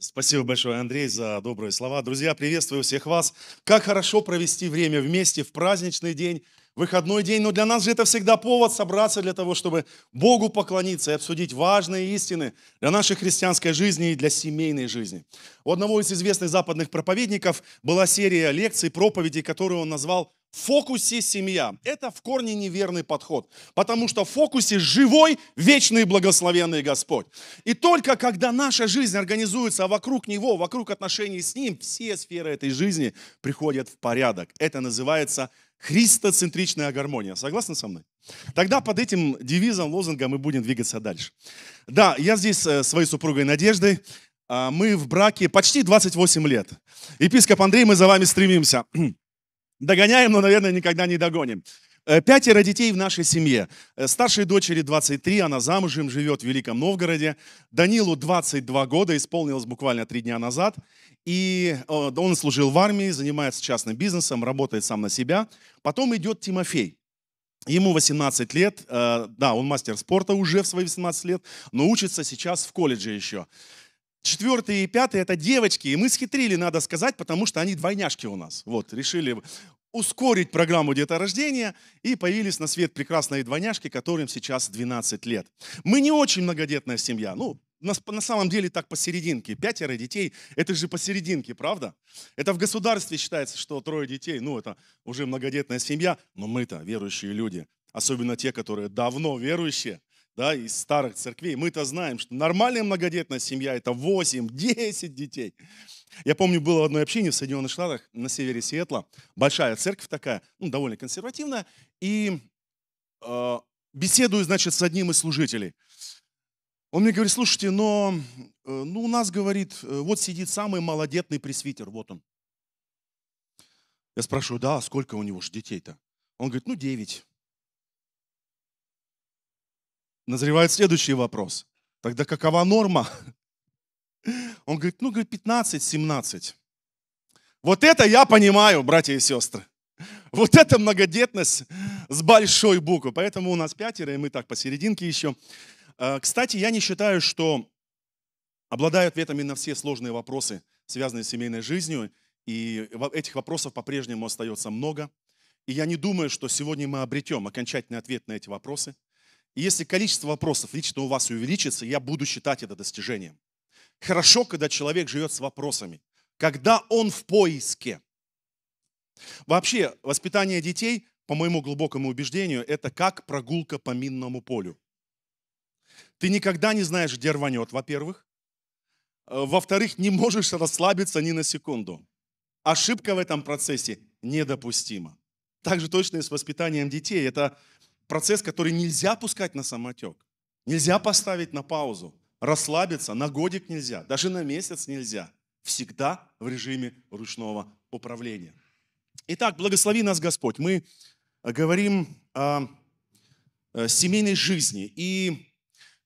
Спасибо большое, Андрей, за добрые слова. Друзья, приветствую всех вас. Как хорошо провести время вместе в праздничный день, выходной день. Но для нас же это всегда повод собраться для того, чтобы Богу поклониться и обсудить важные истины для нашей христианской жизни и для семейной жизни. У одного из известных западных проповедников была серия лекций, проповедей, которую он назвал в фокусе семья. Это в корне неверный подход, потому что в фокусе живой, вечный и благословенный Господь. И только когда наша жизнь организуется вокруг Него, вокруг отношений с Ним, все сферы этой жизни приходят в порядок. Это называется христоцентричная гармония. Согласны со мной? Тогда под этим девизом, лозунгом мы будем двигаться дальше. Да, я здесь с э, своей супругой Надеждой. А, мы в браке почти 28 лет. Епископ Андрей, мы за вами стремимся. Догоняем, но, наверное, никогда не догоним. Э, пятеро детей в нашей семье. Э, старшей дочери 23, она замужем, живет в Великом Новгороде. Данилу 22 года, исполнилось буквально три дня назад. И э, он служил в армии, занимается частным бизнесом, работает сам на себя. Потом идет Тимофей. Ему 18 лет, да, он мастер спорта уже в свои 18 лет, но учится сейчас в колледже еще. Четвертые и пятые это девочки. И мы схитрили, надо сказать, потому что они двойняшки у нас. Вот, решили ускорить программу деторождения, и появились на свет прекрасные двойняшки, которым сейчас 12 лет. Мы не очень многодетная семья, ну, на самом деле так посерединке. Пятеро детей – это же посерединке, правда? Это в государстве считается, что трое детей, ну, это уже многодетная семья, но мы-то верующие люди, особенно те, которые давно верующие да, из старых церквей, мы-то знаем, что нормальная многодетная семья – это 8-10 детей. Я помню, было в одной общине в Соединенных Штатах, на севере Сиэтла, большая церковь такая, ну, довольно консервативная, и э, беседую, значит, с одним из служителей. Он мне говорит, слушайте, но э, ну, у нас, говорит, э, вот сидит самый малодетный пресвитер, вот он. Я спрашиваю, да, а сколько у него же детей-то? Он говорит, ну, девять" назревает следующий вопрос. Тогда какова норма? Он говорит, ну, говорит, 15-17. Вот это я понимаю, братья и сестры. Вот это многодетность с большой буквы. Поэтому у нас пятеро, и мы так посерединке еще. А, кстати, я не считаю, что обладаю ответами на все сложные вопросы, связанные с семейной жизнью. И этих вопросов по-прежнему остается много. И я не думаю, что сегодня мы обретем окончательный ответ на эти вопросы – и если количество вопросов лично у вас увеличится, я буду считать это достижением. Хорошо, когда человек живет с вопросами, когда он в поиске. Вообще, воспитание детей, по моему глубокому убеждению, это как прогулка по минному полю. Ты никогда не знаешь, где рванет, во-первых. Э, во-вторых, не можешь расслабиться ни на секунду. Ошибка в этом процессе недопустима. Также точно и с воспитанием детей. Это процесс, который нельзя пускать на самотек. Нельзя поставить на паузу, расслабиться, на годик нельзя, даже на месяц нельзя. Всегда в режиме ручного управления. Итак, благослови нас Господь. Мы говорим о э, семейной жизни. И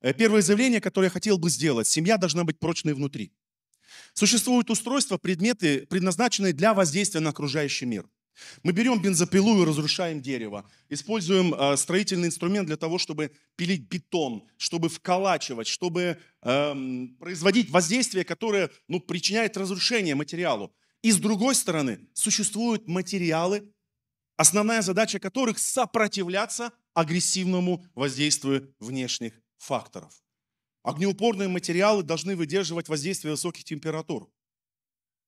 э, первое заявление, которое я хотел бы сделать, семья должна быть прочной внутри. Существуют устройства, предметы, предназначенные для воздействия на окружающий мир – мы берем бензопилу и разрушаем дерево. Используем э, строительный инструмент для того, чтобы пилить бетон, чтобы вколачивать, чтобы э, производить воздействие, которое ну, причиняет разрушение материалу. И с другой стороны, существуют материалы, основная задача которых сопротивляться агрессивному воздействию внешних факторов. Огнеупорные материалы должны выдерживать воздействие высоких температур.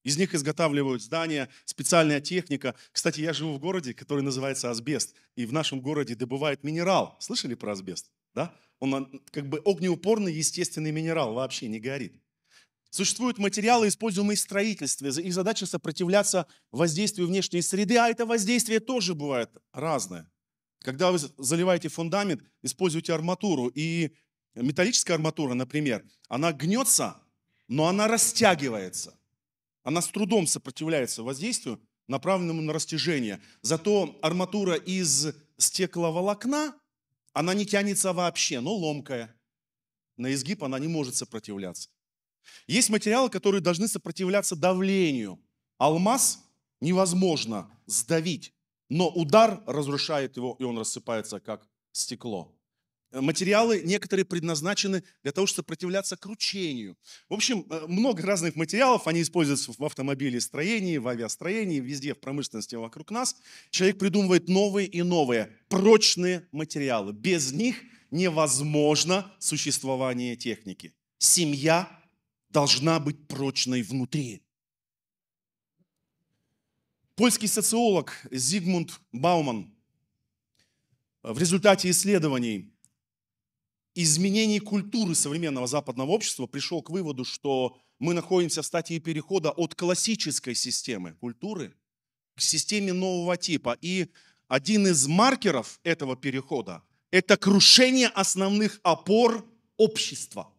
Из них изготавливают здания, специальная техника. Кстати, я живу в городе, который называется асбест. И в нашем городе добывают минерал. Слышали про асбест? Да? Он как бы огнеупорный естественный минерал, вообще не горит. Существуют материалы, используемые в строительстве. Их задача сопротивляться воздействию внешней среды, а это воздействие тоже бывает разное. Когда вы заливаете фундамент, используйте арматуру. И металлическая арматура, например, она гнется, но она растягивается – она с трудом сопротивляется воздействию, направленному на растяжение. Зато арматура из стекловолокна, она не тянется вообще, но ломкая. На изгиб она не может сопротивляться. Есть материалы, которые должны сопротивляться давлению. Алмаз невозможно сдавить, но удар разрушает его, и он рассыпается, как стекло. Э, материалы некоторые предназначены для того, чтобы сопротивляться кручению. В общем, э, много разных материалов, они используются в автомобилестроении, в авиастроении, везде в промышленности вокруг нас. Человек придумывает новые и новые прочные материалы. Без них невозможно существование техники. Семья должна быть прочной внутри. Польский социолог Зигмунд Бауман в результате исследований изменений культуры современного западного общества пришел к выводу, что мы находимся в стадии перехода от классической системы культуры к системе нового типа. И один из маркеров этого перехода – это крушение основных опор общества.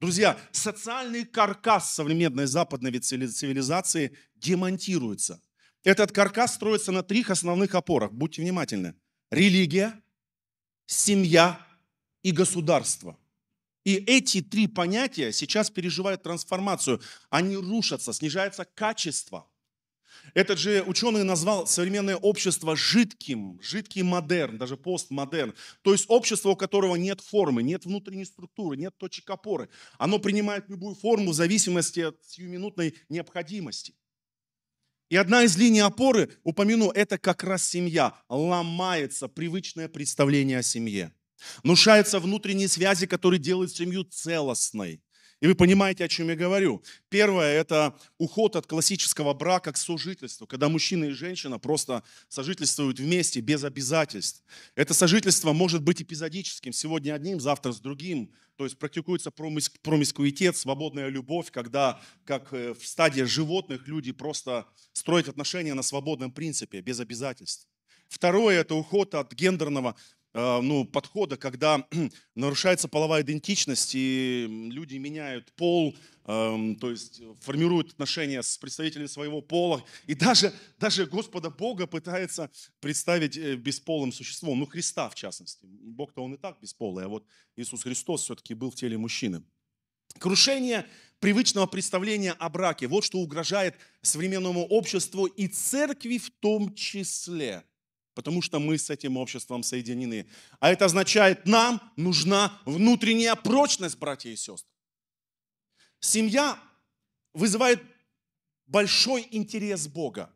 Друзья, социальный каркас современной западной цивилизации демонтируется. Этот каркас строится на трех основных опорах. Будьте внимательны. Религия, семья и государство. И эти три понятия сейчас переживают трансформацию. Они рушатся, снижается качество. Этот же ученый назвал современное общество жидким, жидкий модерн, даже постмодерн. То есть общество, у которого нет формы, нет внутренней структуры, нет точек опоры. Оно принимает любую форму в зависимости от сиюминутной необходимости. И одна из линий опоры, упомяну, это как раз семья. Ломается привычное представление о семье. Внушаются внутренние связи, которые делают семью целостной. И вы понимаете, о чем я говорю. Первое – это уход от классического брака к сожительству, когда мужчина и женщина просто сожительствуют вместе, без обязательств. Это сожительство может быть эпизодическим, сегодня одним, завтра с другим. То есть практикуется промис- промискуитет, свободная любовь, когда, как э, в стадии животных, люди просто строят отношения на свободном принципе, без обязательств. Второе – это уход от гендерного Э, ну, подхода, когда нарушается половая идентичность, и люди меняют пол, эм, то есть формируют отношения с представителями своего пола, и даже, даже Господа Бога пытается представить э, бесполым существом, ну, Христа в частности. Бог-то он и так бесполый, а вот Иисус Христос все-таки был в теле мужчины. Крушение привычного представления о браке, вот что угрожает современному обществу и церкви в том числе – потому что мы с этим обществом соединены. А это означает, нам нужна внутренняя прочность, братья и сестры. Семья вызывает большой интерес Бога.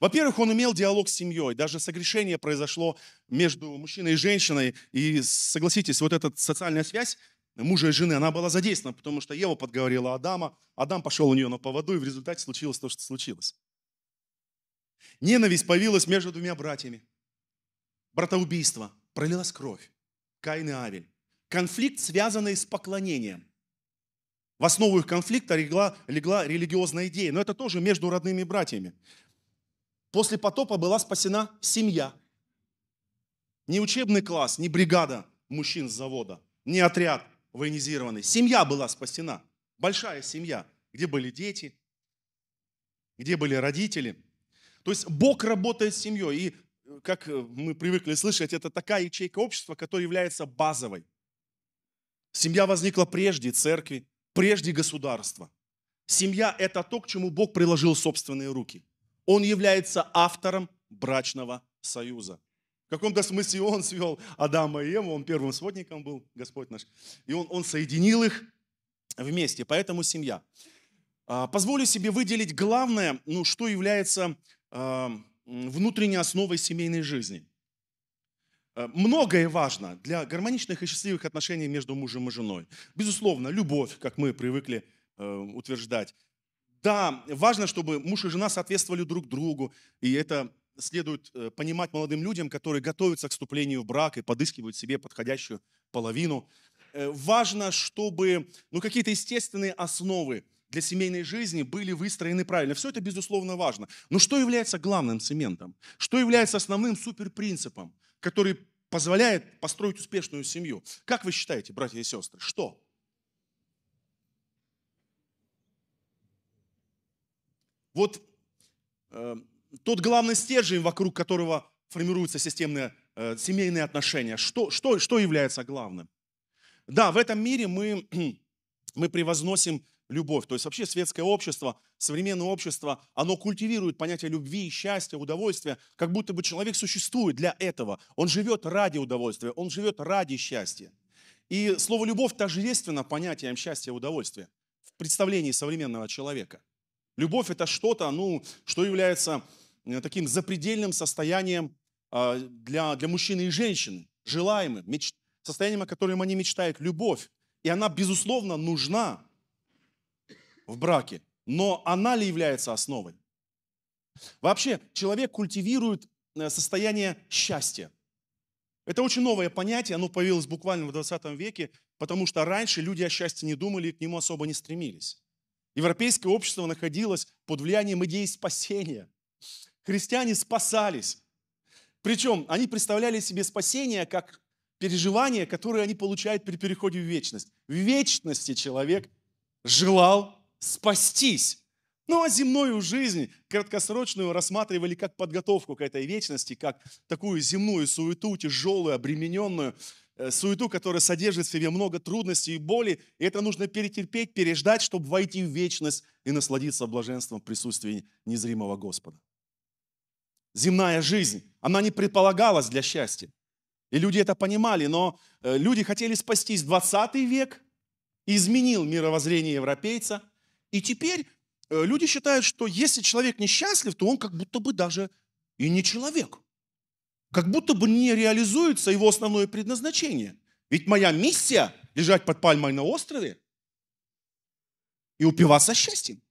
Во-первых, он имел диалог с семьей. Даже согрешение произошло между мужчиной и женщиной. И согласитесь, вот эта социальная связь мужа и жены, она была задействована, потому что Ева подговорила Адама, Адам пошел у нее на поводу, и в результате случилось то, что случилось. Ненависть появилась между двумя братьями братоубийство, пролилась кровь, Каин и Авель. Конфликт, связанный с поклонением. В основу их конфликта легла, легла религиозная идея, но это тоже между родными братьями. После потопа была спасена семья. Не учебный класс, не бригада мужчин с завода, не отряд военизированный. Семья была спасена, большая семья, где были дети, где были родители – то есть Бог работает с семьей. И как э, мы привыкли слышать, это такая ячейка общества, которая является базовой. Семья возникла прежде церкви, прежде государства. Семья – это то, к чему Бог приложил собственные руки. Он является автором брачного союза. В каком-то смысле он свел Адама и Еву, он первым сводником был, Господь наш. И он, он соединил их вместе, поэтому семья. А, позволю себе выделить главное, ну, что является а, внутренней основой семейной жизни. Э, многое важно для гармоничных и счастливых отношений между мужем и женой. Безусловно, любовь, как мы привыкли э, утверждать. Да, важно, чтобы муж и жена соответствовали друг другу, и это следует э, понимать молодым людям, которые готовятся к вступлению в брак и подыскивают себе подходящую половину. Важно, чтобы ну, какие-то естественные основы для семейной жизни были выстроены правильно. Все это, безусловно, важно. Но что является главным цементом? Что является основным суперпринципом, который позволяет построить успешную семью? Как вы считаете, братья и сестры, что? Вот э, тот главный стержень, вокруг которого формируются системные э, семейные отношения, что, что, что является главным? Да, в этом мире мы, мы превозносим любовь. То есть вообще светское общество, современное общество, оно культивирует понятие любви, счастья, удовольствия, как будто бы человек существует для этого. Он живет ради удовольствия, он живет ради счастья. И слово «любовь» тождественно понятием счастья и удовольствия в представлении современного человека. Любовь – это что-то, ну, что является э, таким запредельным состоянием а, для, для мужчины и женщины, желаемым, меч, состоянием, о котором они мечтают, любовь. И она, безусловно, нужна в браке, но она ли является основой? Вообще, человек культивирует э, состояние счастья. Это очень новое понятие, оно появилось буквально в 20 веке, потому что раньше люди о счастье не думали и к нему особо не стремились. Европейское общество находилось под влиянием идеи спасения. Христиане спасались. Причем они представляли себе спасение как переживание, которое они получают при переходе в вечность. В вечности человек желал спастись. Ну а земную жизнь, краткосрочную, рассматривали как подготовку к этой вечности, как такую земную суету, тяжелую, обремененную, э, суету, которая содержит в себе много трудностей и боли. И это нужно перетерпеть, переждать, чтобы войти в вечность и насладиться блаженством в присутствии незримого Господа. Земная жизнь, она не предполагалась для счастья. И люди это понимали, но э, люди хотели спастись. 20 век изменил мировоззрение европейца – и теперь э, люди считают, что если человек несчастлив, то он как будто бы даже и не человек. Как будто бы не реализуется его основное предназначение. Ведь моя миссия – лежать под пальмой на острове и упиваться счастьем.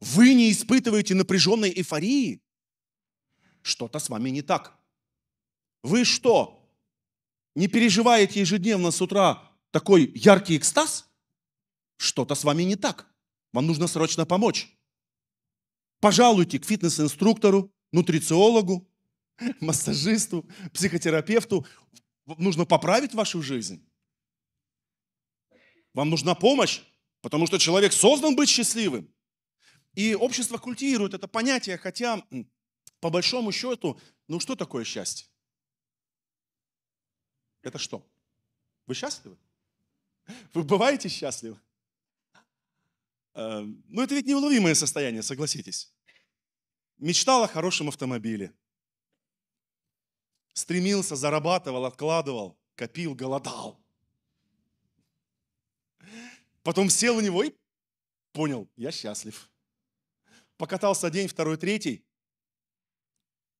Вы не испытываете напряженной эйфории. Что-то с вами не так. Вы что, не переживаете ежедневно с утра такой яркий экстаз – что-то с вами не так. Вам нужно срочно помочь. Пожалуйте к фитнес-инструктору, нутрициологу, массажисту, психотерапевту. Нужно поправить вашу жизнь. Вам нужна помощь, потому что человек создан быть счастливым. И общество культивирует это понятие, хотя по большому счету, ну что такое счастье? Это что? Вы счастливы? Вы бываете счастливы? Эм, ну, это ведь неуловимое состояние, согласитесь. Мечтал о хорошем автомобиле. Стремился, зарабатывал, откладывал, копил, голодал. Потом сел у него и понял, я счастлив. Покатался день, второй, третий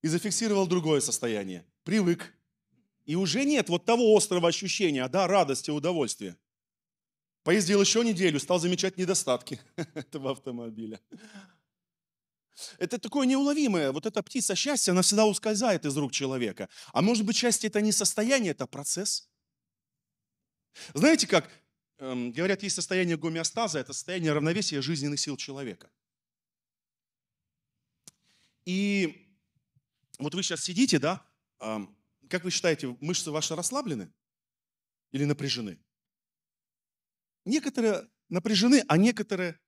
и зафиксировал другое состояние. Привык. И уже нет вот того острого ощущения, да, радости, удовольствия. Поездил еще неделю, стал замечать недостатки этого автомобиля. Это такое неуловимое, вот эта птица счастья, она всегда ускользает из рук человека. А может быть, счастье это не состояние, это процесс? Знаете как, эм, говорят, есть состояние гомеостаза, это состояние равновесия жизненных сил человека. И вот вы сейчас сидите, да, эм, как вы считаете, мышцы ваши расслаблены или напряжены? Некоторые напряжены, а некоторые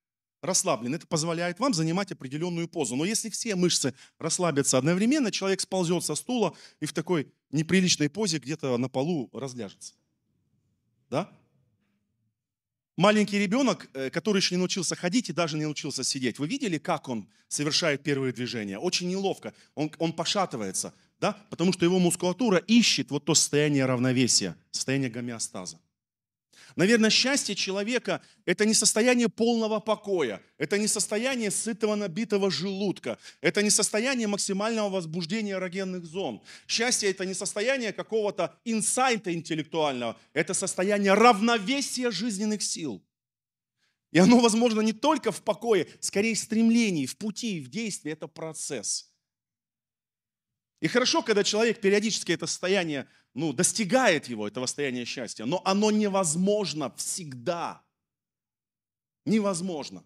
расслаблены. Это позволяет вам занимать определенную позу. Но если все мышцы расслабятся одновременно, человек сползет со стула и в такой неприличной позе где-то на полу разляжется. Да? Маленький ребенок, э, который еще не научился ходить и даже не научился сидеть. Вы видели, как он совершает первые движения? Очень неловко. Он, он пошатывается, да? потому что его мускулатура ищет вот то состояние равновесия, состояние гомеостаза. Наверное, счастье человека – это не состояние полного покоя, это не состояние сытого набитого желудка, это не состояние максимального возбуждения эрогенных зон. Счастье – это не состояние какого-то инсайта интеллектуального, это состояние равновесия жизненных сил. И оно возможно не только в покое, скорее в стремлении, в пути, в действии. Это процесс. И хорошо, когда человек периодически это состояние ну, достигает его, этого состояния счастья. Но оно невозможно всегда. Невозможно.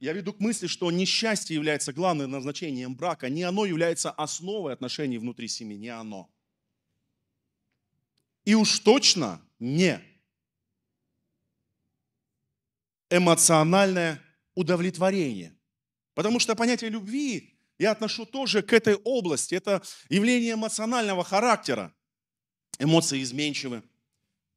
Я веду к мысли, что несчастье является главным назначением брака, не оно является основой отношений внутри семьи, не оно. И уж точно не эмоциональное удовлетворение. Потому что понятие любви я отношу тоже к этой области. Это явление эмоционального характера. Эмоции изменчивы.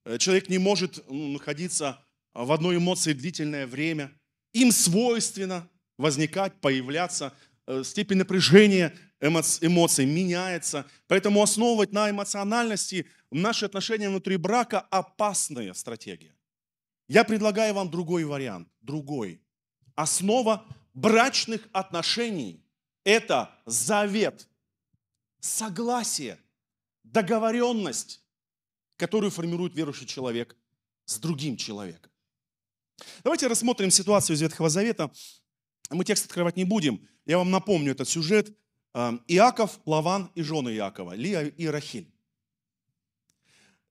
Э, человек не может находиться в одной эмоции длительное время. Им свойственно возникать, появляться. Э, степень напряжения эмоций меняется. Поэтому основывать на эмоциональности наши отношения внутри брака – опасная стратегия. Я предлагаю вам другой вариант, другой. Основа брачных отношений – это завет, согласие, договоренность, которую формирует верующий человек с другим человеком. Давайте рассмотрим ситуацию из Ветхого Завета. Мы текст открывать не будем. Я вам напомню этот сюжет. А, Иаков, Лаван и жены Иакова, Лия и Рахиль.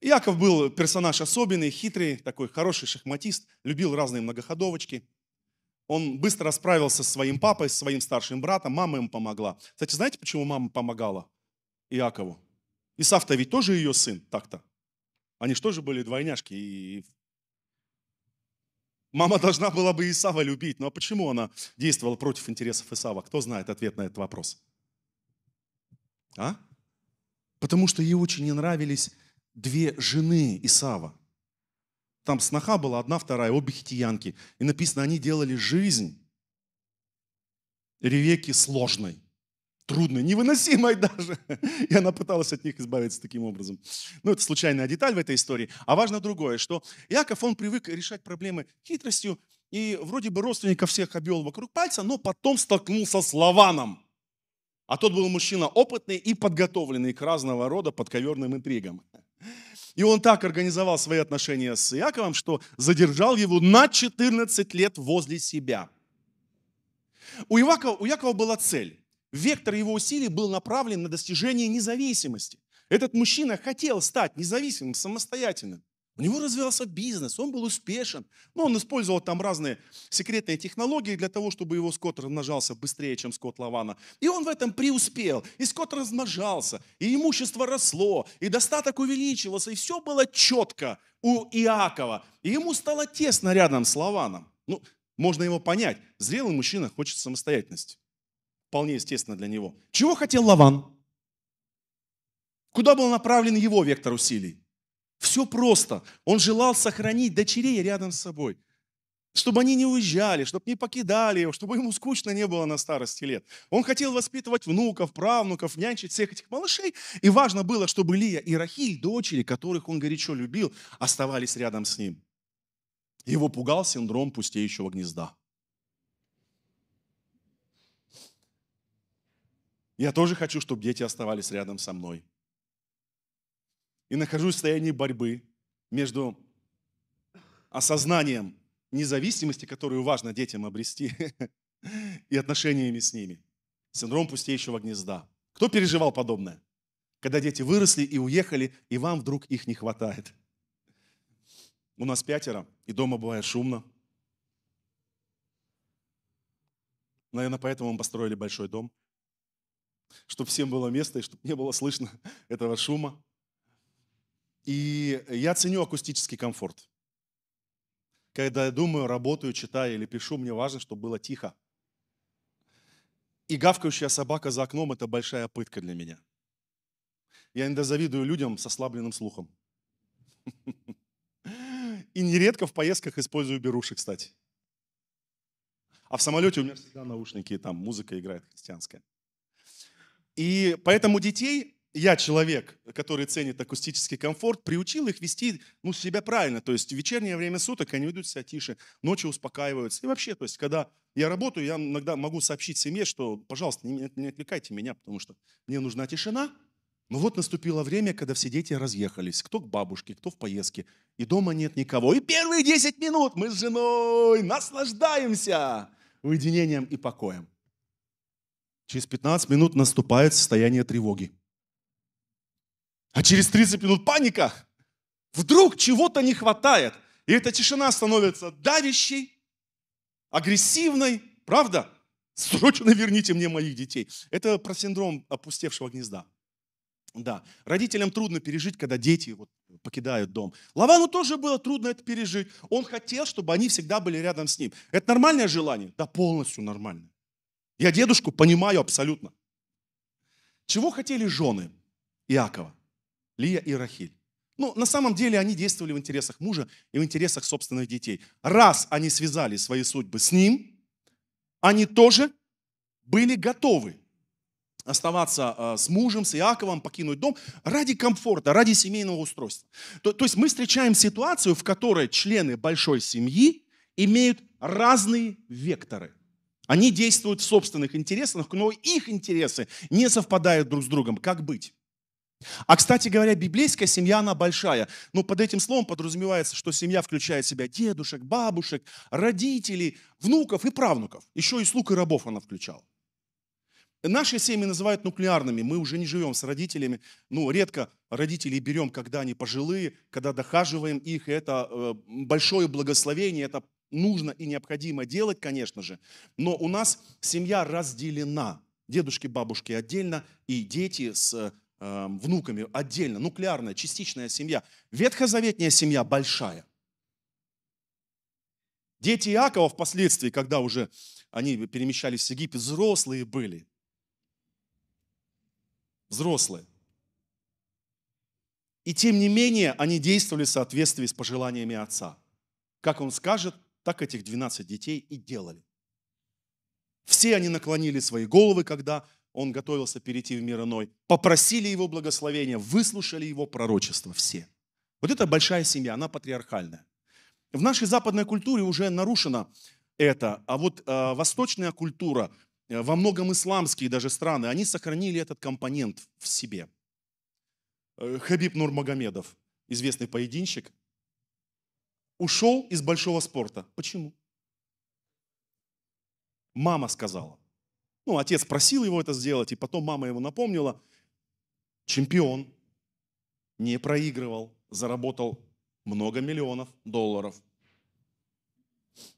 Иаков был персонаж особенный, хитрый, такой хороший шахматист, любил разные многоходовочки – он быстро расправился с своим папой, с своим старшим братом, мама ему помогла. Кстати, знаете, почему мама помогала Иакову? Исав-то ведь тоже ее сын, так-то. Они же тоже были двойняшки. И... Мама должна была бы Исава любить. Ну а почему она действовала против интересов Исава? Кто знает ответ на этот вопрос? А? Потому что ей очень не нравились две жены Исава. Там сноха была одна, вторая, обе хитиянки. И написано, они делали жизнь Ревеки сложной, трудной, невыносимой даже. И она пыталась от них избавиться таким образом. Ну, это случайная деталь в этой истории. А важно другое, что Яков, он привык решать проблемы хитростью, и вроде бы родственников всех обвел вокруг пальца, но потом столкнулся с Лаваном. А тот был мужчина опытный и подготовленный к разного рода подковерным интригам. И он так организовал свои отношения с Иаковом, что задержал его на 14 лет возле себя. У Иакова, у Иакова была цель. Вектор его усилий был направлен на достижение независимости. Этот мужчина хотел стать независимым, самостоятельным. У него развивался бизнес, он был успешен. Но ну, он использовал там разные секретные технологии для того, чтобы его скот размножался быстрее, чем скот Лавана. И он в этом преуспел. И скот размножался, и имущество росло, и достаток увеличивался, и все было четко у Иакова. И ему стало тесно рядом с Лаваном. Ну, можно его понять. Зрелый мужчина хочет самостоятельности. Вполне естественно для него. Чего хотел Лаван? Куда был направлен его вектор усилий? Все просто. Он желал сохранить дочерей рядом с собой, чтобы они не уезжали, чтобы не покидали его, чтобы ему скучно не было на старости лет. Он хотел воспитывать внуков, правнуков, нянчить всех этих малышей. И важно было, чтобы Лия и Рахиль, дочери, которых он горячо любил, оставались рядом с ним. Его пугал синдром пустеющего гнезда. Я тоже хочу, чтобы дети оставались рядом со мной и нахожусь в состоянии борьбы между осознанием независимости, которую важно детям обрести, и отношениями с ними. Синдром пустеющего гнезда. Кто переживал подобное? Когда дети выросли и уехали, и вам вдруг их не хватает. У нас пятеро, и дома бывает шумно. Наверное, поэтому мы построили большой дом, чтобы всем было место и чтобы не было слышно этого шума. И я ценю акустический комфорт. Когда я думаю, работаю, читаю или пишу, мне важно, чтобы было тихо. И гавкающая собака за окном – это большая пытка для меня. Я иногда завидую людям со слабленным слухом. И нередко в поездках использую беруши, кстати. А в самолете у меня всегда наушники, там музыка играет христианская. И поэтому детей я человек, который ценит акустический комфорт, приучил их вести ну, себя правильно. То есть в вечернее время суток они ведут себя тише, ночью успокаиваются. И вообще, то есть, когда я работаю, я иногда могу сообщить семье, что, пожалуйста, не, не отвлекайте меня, потому что мне нужна тишина. Но вот наступило время, когда все дети разъехались. Кто к бабушке, кто в поездке. И дома нет никого. И первые 10 минут мы с женой наслаждаемся уединением и покоем. Через 15 минут наступает состояние тревоги. А через 30 минут паника. Вдруг чего-то не хватает. И эта тишина становится давящей, агрессивной, правда? Срочно верните мне моих детей. Это про синдром опустевшего гнезда. Да, родителям трудно пережить, когда дети вот покидают дом. Лавану тоже было трудно это пережить. Он хотел, чтобы они всегда были рядом с ним. Это нормальное желание? Да, полностью нормальное. Я дедушку понимаю абсолютно. Чего хотели жены Иакова? Лия и Рахиль. Ну, на самом деле они действовали в интересах мужа и в интересах собственных детей. Раз они связали свои судьбы с ним, они тоже были готовы оставаться а, с мужем, с Иаковом, покинуть дом ради комфорта, ради семейного устройства. То, то есть мы встречаем ситуацию, в которой члены большой семьи имеют разные векторы. Они действуют в собственных интересах, но их интересы не совпадают друг с другом. Как быть? А, кстати говоря, библейская семья, она большая. Но ну, под этим словом подразумевается, что семья включает в себя дедушек, бабушек, родителей, внуков и правнуков. Еще и слуг и рабов она включала. Наши семьи называют нуклеарными. Мы уже не живем с родителями. Ну, редко родителей берем, когда они пожилые, когда дохаживаем их. Это э, большое благословение, это нужно и необходимо делать, конечно же. Но у нас семья разделена. Дедушки, бабушки отдельно и дети с э, Эм, внуками отдельно, нуклеарная, частичная семья. Ветхозаветная семья большая. Дети Иакова впоследствии, когда уже они перемещались в Египет, взрослые были. Взрослые. И тем не менее, они действовали в соответствии с пожеланиями отца. Как он скажет, так этих 12 детей и делали. Все они наклонили свои головы, когда он готовился перейти в мир иной, попросили его благословения, выслушали его пророчество все. Вот это большая семья, она патриархальная. В нашей западной культуре уже нарушено это, а вот э, восточная культура, э, во многом исламские даже страны, они сохранили этот компонент в себе. Э, Хабиб Нурмагомедов, известный поединщик, ушел из большого спорта. Почему? Мама сказала – ну, отец просил его это сделать, и потом мама его напомнила. Чемпион не проигрывал, заработал много миллионов долларов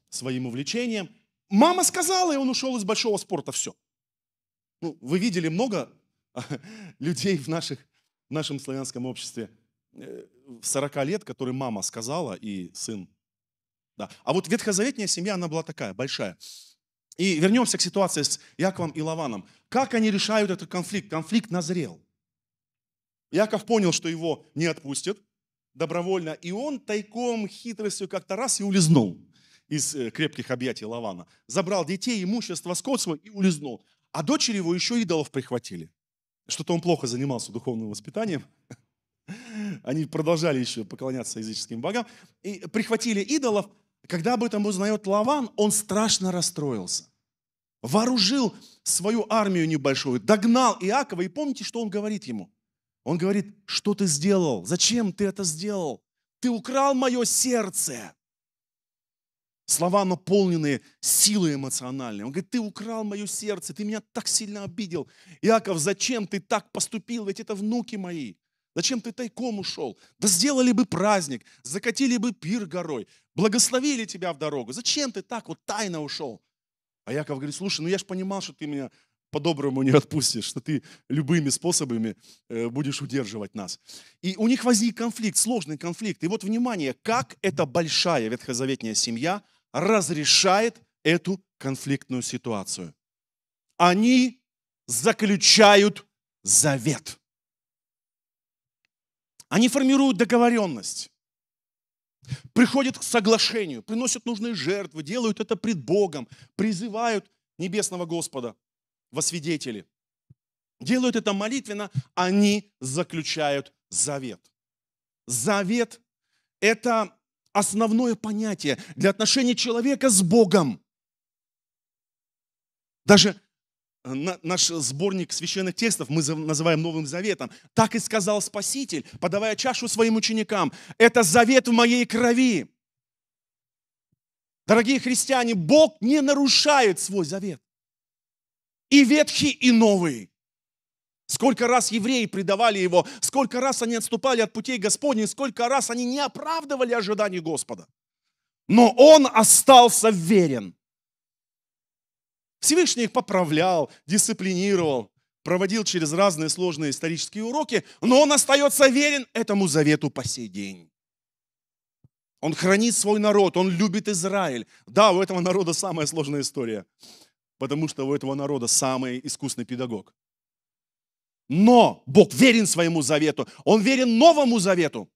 своим увлечением. Мама сказала, и он ушел из большого спорта, все. Ну, вы видели много а, людей в, наших, в нашем славянском обществе э, в 40 лет, которые мама сказала и сын. Да. А вот ветхозаветная семья, она была такая, большая. И вернемся к ситуации с Яковом и Лаваном. Как они решают этот конфликт? Конфликт назрел. Яков понял, что его не отпустят добровольно, и он тайком, хитростью как-то раз и улизнул из э, крепких объятий Лавана. Забрал детей, имущество, скот свой и улизнул. А дочери его еще идолов прихватили. Что-то он плохо занимался духовным воспитанием. Они продолжали еще поклоняться языческим богам. И прихватили идолов. Когда об этом узнает Лаван, он страшно расстроился вооружил свою армию небольшую, догнал Иакова, и помните, что он говорит ему? Он говорит, что ты сделал? Зачем ты это сделал? Ты украл мое сердце. Слова наполненные силой эмоциональной. Он говорит, ты украл мое сердце, ты меня так сильно обидел. Иаков, зачем ты так поступил? Ведь это внуки мои. Зачем ты тайком ушел? Да сделали бы праздник, закатили бы пир горой, благословили тебя в дорогу. Зачем ты так вот тайно ушел? А Яков говорит, слушай, ну я же понимал, что ты меня по-доброму не отпустишь, что ты любыми способами э, будешь удерживать нас. И у них возник конфликт, сложный конфликт. И вот внимание, как эта большая ветхозаветная семья разрешает эту конфликтную ситуацию. Они заключают завет. Они формируют договоренность приходят к соглашению, приносят нужные жертвы, делают это пред Богом, призывают небесного Господа во свидетели. Делают это молитвенно, они заключают завет. Завет – это основное понятие для отношений человека с Богом. Даже Э, наш сборник священных текстов мы называем Новым Заветом. Так и сказал Спаситель, подавая чашу своим ученикам. Это завет в моей крови. Дорогие христиане, Бог не нарушает свой завет. И ветхий, и новый. Сколько раз евреи предавали его, сколько раз они отступали от путей Господних, сколько раз они не оправдывали ожиданий Господа. Но он остался верен. Всевышний их поправлял, дисциплинировал, проводил через разные сложные исторические уроки, но он остается верен этому завету по сей день. Он хранит свой народ, он любит Израиль. Да, у этого народа самая сложная история, потому что у этого народа самый искусный педагог. Но Бог верен своему завету, он верен новому завету,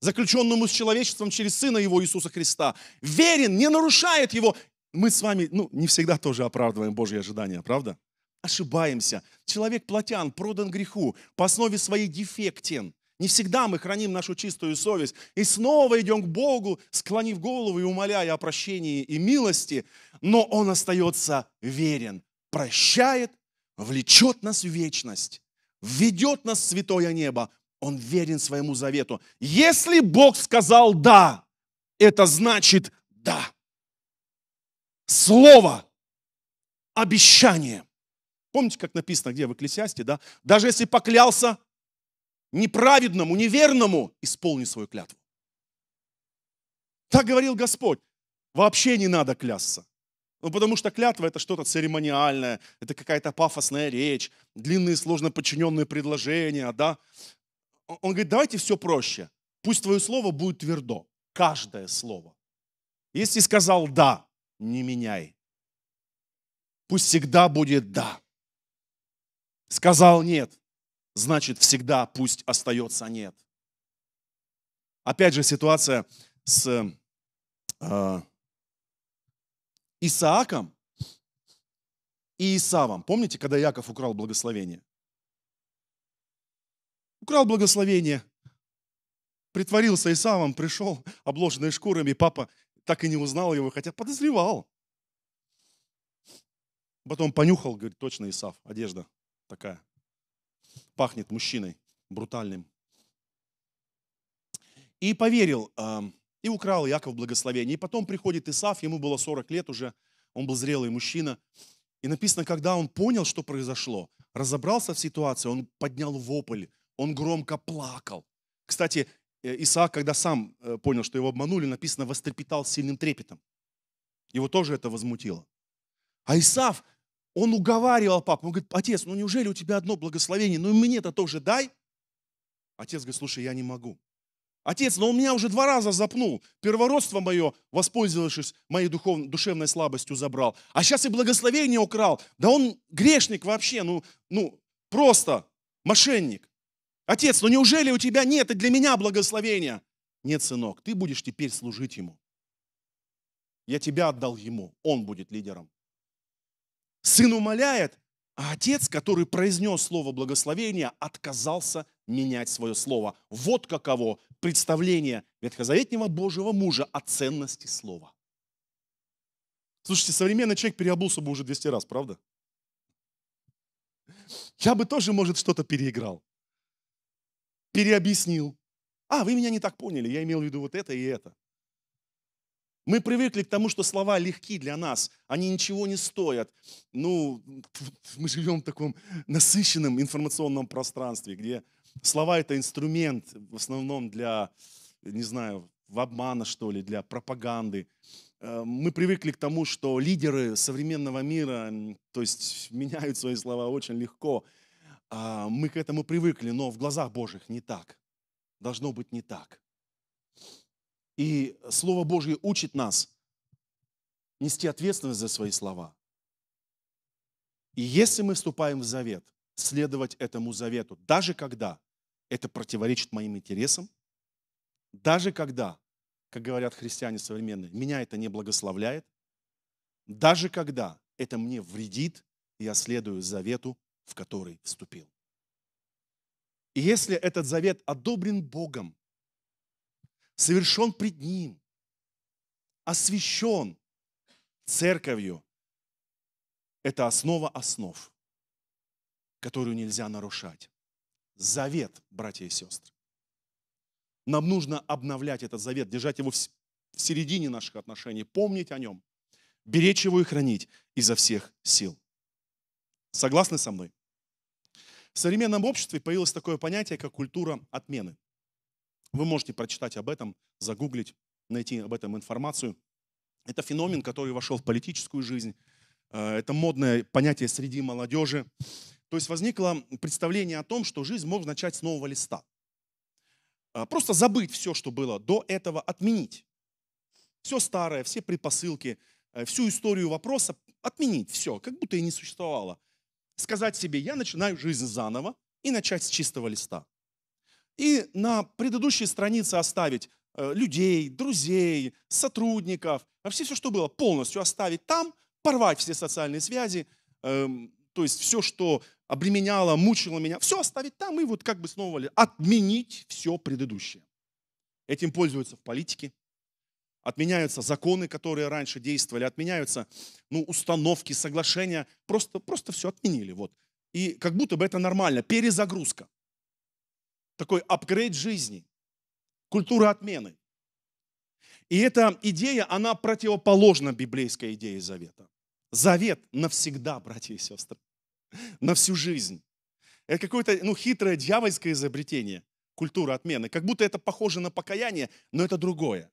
заключенному с человечеством через Сына Его Иисуса Христа. Верен, не нарушает его, мы с вами, ну, не всегда тоже оправдываем Божьи ожидания, правда? Ошибаемся. Человек плотян, продан греху, по основе своей дефектен. Не всегда мы храним нашу чистую совесть и снова идем к Богу, склонив голову и умоляя о прощении и милости, но Он остается верен, прощает, влечет нас в вечность, ведет нас в святое небо. Он верен своему завету. Если Бог сказал «да», это значит «да» слово, обещание. Помните, как написано, где в Экклесиасте, да? Даже если поклялся неправедному, неверному, исполни свою клятву. Так говорил Господь. Вообще не надо клясться. Ну, потому что клятва – это что-то церемониальное, это какая-то пафосная речь, длинные сложно подчиненные предложения, да. Он говорит, давайте все проще. Пусть твое слово будет твердо, каждое слово. Если сказал «да», не меняй. Пусть всегда будет «да». Сказал «нет», значит всегда пусть остается «нет». Опять же ситуация с э, Исааком и Исавом. Помните, когда Яков украл благословение? Украл благословение, притворился Исавом, пришел, обложенный шкурами, папа так и не узнал его, хотя подозревал. Потом понюхал, говорит, точно Исав, одежда такая. Пахнет мужчиной брутальным. И поверил, эм, и украл Яков благословение. И потом приходит Исав, ему было 40 лет уже, он был зрелый мужчина. И написано, когда он понял, что произошло, разобрался в ситуации, он поднял вопль, он громко плакал. Кстати, Э, Исаак, когда сам э, понял, что его обманули, написано, вострепетал сильным трепетом. Его тоже это возмутило. А Исаав, он уговаривал папу, он говорит, отец, ну неужели у тебя одно благословение, ну и мне это тоже дай. Отец говорит, слушай, я не могу. Отец, но ну он меня уже два раза запнул. Первородство мое, воспользовавшись моей духов... душевной слабостью, забрал. А сейчас и благословение украл. Да он грешник вообще, ну, ну просто мошенник. Отец, ну неужели у тебя нет и для меня благословения? Нет, сынок, ты будешь теперь служить ему. Я тебя отдал ему, он будет лидером. Сын умоляет, а отец, который произнес слово благословения, отказался менять свое слово. Вот каково представление ветхозаветнего Божьего мужа о ценности слова. Слушайте, современный человек переобулся бы уже 200 раз, правда? Я бы тоже, может, что-то переиграл переобъяснил. А, вы меня не так поняли, я имел в виду вот это и это. Мы привыкли к тому, что слова легки для нас, они ничего не стоят. Ну, мы живем в таком насыщенном информационном пространстве, где слова – это инструмент в основном для, не знаю, в обмана, что ли, для пропаганды. Э, мы привыкли к тому, что лидеры современного мира, то есть меняют свои слова очень легко. А, мы к этому привыкли, но в глазах Божьих не так. Должно быть не так. И Слово Божье учит нас нести ответственность за свои слова. И если мы вступаем в завет, следовать этому завету, даже когда это противоречит моим интересам, даже когда, как говорят христиане современные, меня это не благословляет, даже когда это мне вредит, я следую завету в который вступил. И если этот завет одобрен Богом, совершен пред Ним, освящен церковью, это основа основ, которую нельзя нарушать. Завет, братья и сестры. Нам нужно обновлять этот завет, держать его в середине наших отношений, помнить о нем, беречь его и хранить изо всех сил. Согласны со мной? В современном обществе появилось такое понятие, как культура отмены. Вы можете прочитать об этом, загуглить, найти об этом информацию. Это феномен, который вошел в политическую жизнь. Э, это модное понятие среди молодежи. То есть возникло представление о том, что жизнь может начать с нового листа. Э, просто забыть все, что было до этого, отменить. Все старое, все предпосылки, э, всю историю вопроса отменить, все, как будто и не существовало сказать себе, я начинаю жизнь заново и начать с чистого листа. И на предыдущей странице оставить э, людей, друзей, сотрудников, вообще все, что было, полностью оставить там, порвать все социальные связи, эм, то есть все, что обременяло, мучило меня, все оставить там и вот как бы снова отменить все предыдущее. Этим пользуются в политике, Отменяются законы, которые раньше действовали, отменяются ну, установки, соглашения. Просто, просто все отменили. Вот. И как будто бы это нормально. Перезагрузка. Такой апгрейд жизни. Культура отмены. И эта идея, она противоположна библейской идее завета. Завет навсегда, братья и сестры. На всю жизнь. Это какое-то ну, хитрое дьявольское изобретение, культура отмены. Как будто это похоже на покаяние, но это другое.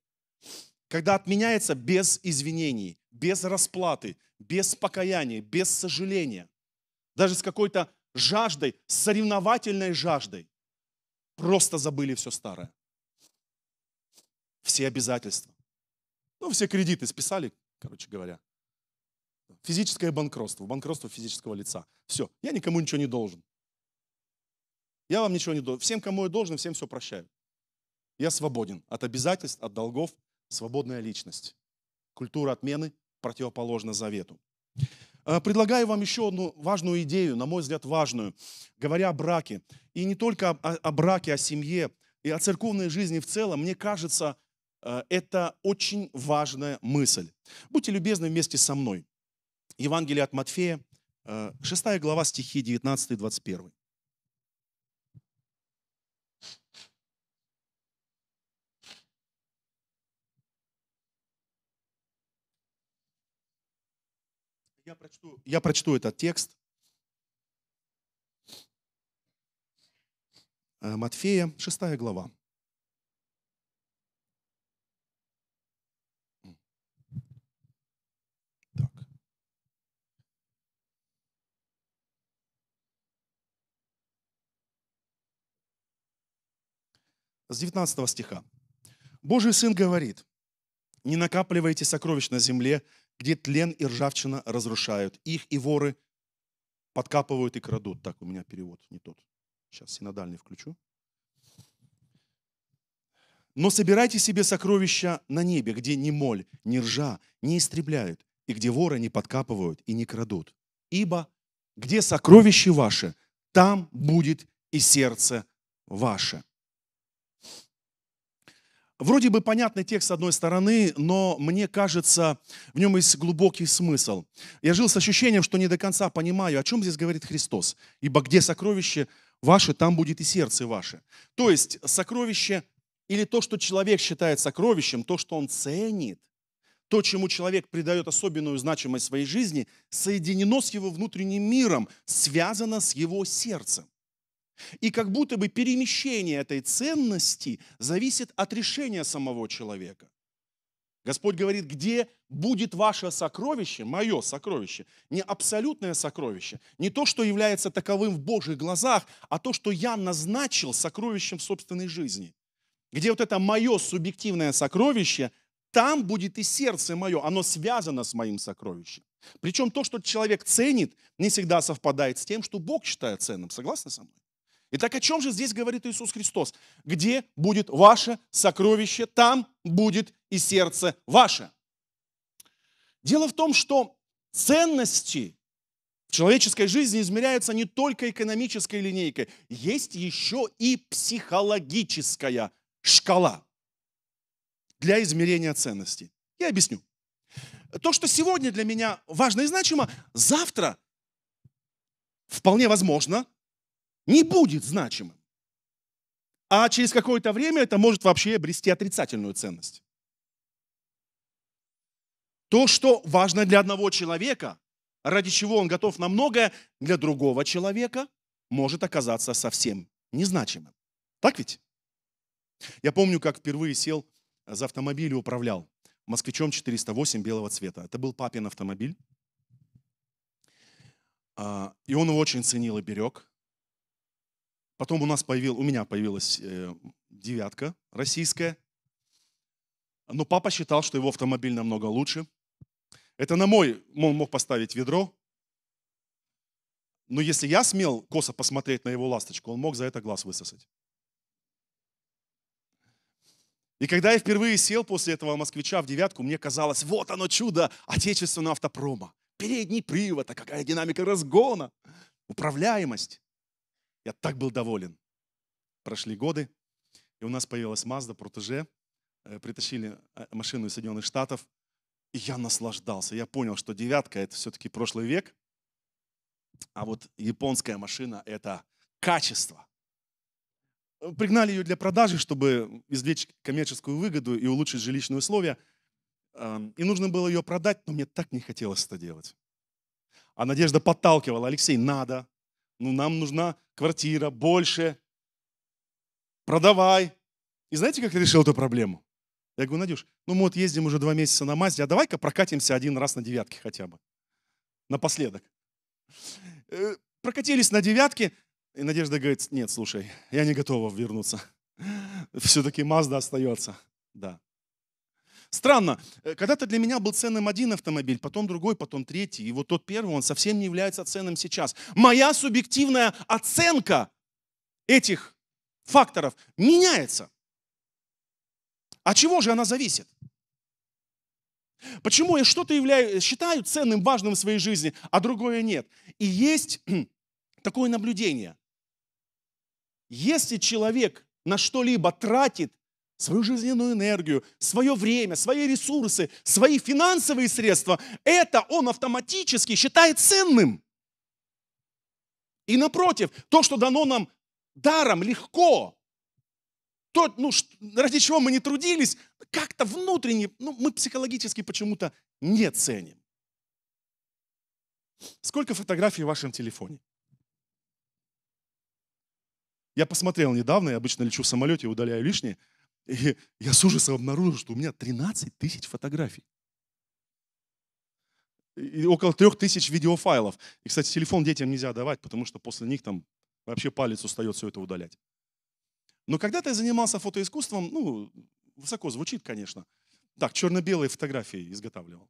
Когда отменяется без извинений, без расплаты, без покаяния, без сожаления, даже с какой-то жаждой, соревновательной жаждой, просто забыли все старое. Все обязательства. Ну, все кредиты списали, короче говоря. Физическое банкротство, банкротство физического лица. Все, я никому ничего не должен. Я вам ничего не должен. Всем, кому я должен, всем все прощаю. Я свободен от обязательств, от долгов, свободная личность. Культура отмены противоположна завету. Э, предлагаю вам еще одну важную идею, на мой взгляд, важную, говоря о браке. И не только о, о браке, о семье и о церковной жизни в целом, мне кажется, э, это очень важная мысль. Будьте любезны вместе со мной. Евангелие от Матфея, 6 э, глава стихи 19-21. Я прочту, я прочту этот текст. Э, Матфея, 6 глава. Так. С 19 стиха. Божий Сын говорит, не накапливайте сокровищ на земле, где тлен и ржавчина разрушают. Их и воры подкапывают и крадут. Так, у меня перевод не тот. Сейчас синодальный включу. Но собирайте себе сокровища на небе, где ни моль, ни ржа не истребляют, и где воры не подкапывают и не крадут. Ибо где сокровища ваши, там будет и сердце ваше. Вроде бы понятный текст с одной стороны, но мне кажется, в нем есть глубокий смысл. Я жил с ощущением, что не до конца понимаю, о чем здесь говорит Христос. Ибо где сокровище ваше, там будет и сердце ваше. То есть сокровище или то, что человек считает сокровищем, то, что он ценит, то, чему человек придает особенную значимость своей жизни, соединено с его внутренним миром, связано с его сердцем. И как будто бы перемещение этой ценности зависит от решения самого человека. Господь говорит, где будет ваше сокровище, мое сокровище, не абсолютное сокровище, не то, что является таковым в Божьих глазах, а то, что я назначил сокровищем в собственной жизни. Где вот это мое субъективное сокровище, там будет и сердце мое, оно связано с моим сокровищем. Причем то, что человек ценит, не всегда совпадает с тем, что Бог считает ценным. Согласны со мной? Итак, о чем же здесь говорит Иисус Христос? Где будет ваше сокровище, там будет и сердце ваше. Дело в том, что ценности в человеческой жизни измеряются не только экономической линейкой, есть еще и психологическая шкала для измерения ценностей. Я объясню. То, что сегодня для меня важно и значимо, завтра вполне возможно не будет значимым. А через какое-то время это может вообще обрести отрицательную ценность. То, что важно для одного человека, ради чего он готов на многое, для другого человека может оказаться совсем незначимым. Так ведь? Я помню, как впервые сел за автомобиль и управлял. Москвичом 408 белого цвета. Это был папин автомобиль. А, и он его очень ценил и берег. Потом у нас появил, у меня появилась э, девятка российская. Но папа считал, что его автомобиль намного лучше. Это на мой, он мог поставить ведро. Но если я смел косо посмотреть на его ласточку, он мог за это глаз высосать. И когда я впервые сел после этого москвича в девятку, мне казалось, вот оно чудо отечественного автопрома. Передний привод, а какая динамика разгона, управляемость. Я так был доволен. Прошли годы, и у нас появилась Mazda Протеже. Э, притащили э, машину из Соединенных Штатов. И я наслаждался. Я понял, что девятка – это все-таки прошлый век. А вот японская машина – это качество. Э, пригнали ее для продажи, чтобы извлечь коммерческую выгоду и улучшить жилищные условия. Эм, и нужно было ее продать, но мне так не хотелось это делать. А Надежда подталкивала, Алексей, надо, ну, нам нужна квартира больше. Продавай. И знаете, как я решил эту проблему? Я говорю, Надюш, ну мы вот ездим уже два месяца на Мазде, а давай-ка прокатимся один раз на девятке хотя бы. Напоследок. Э, прокатились на девятке, и Надежда говорит, нет, слушай, я не готова вернуться. Все-таки Мазда остается. Да, Странно, э, когда-то для меня был ценным один автомобиль, потом другой, потом третий. И вот тот первый, он совсем не является ценным сейчас. Моя субъективная оценка этих факторов меняется. От а чего же она зависит? Почему я что-то являю, считаю ценным, важным в своей жизни, а другое нет? И есть такое наблюдение. Если человек на что-либо тратит свою жизненную энергию, свое время, свои ресурсы, свои финансовые средства, это он автоматически считает ценным. И напротив, то, что дано нам даром легко, то, ну, ради чего мы не трудились, как-то внутренне, ну, мы психологически почему-то не ценим. Сколько фотографий в вашем телефоне? Я посмотрел недавно, я обычно лечу в самолете и удаляю лишнее – и я с ужасом обнаружил, что у меня 13 тысяч фотографий. И около 3 тысяч видеофайлов. И, кстати, телефон детям нельзя давать, потому что после них там вообще палец устает все это удалять. Но когда-то я занимался фотоискусством, ну, высоко звучит, конечно. Так, черно-белые фотографии изготавливал.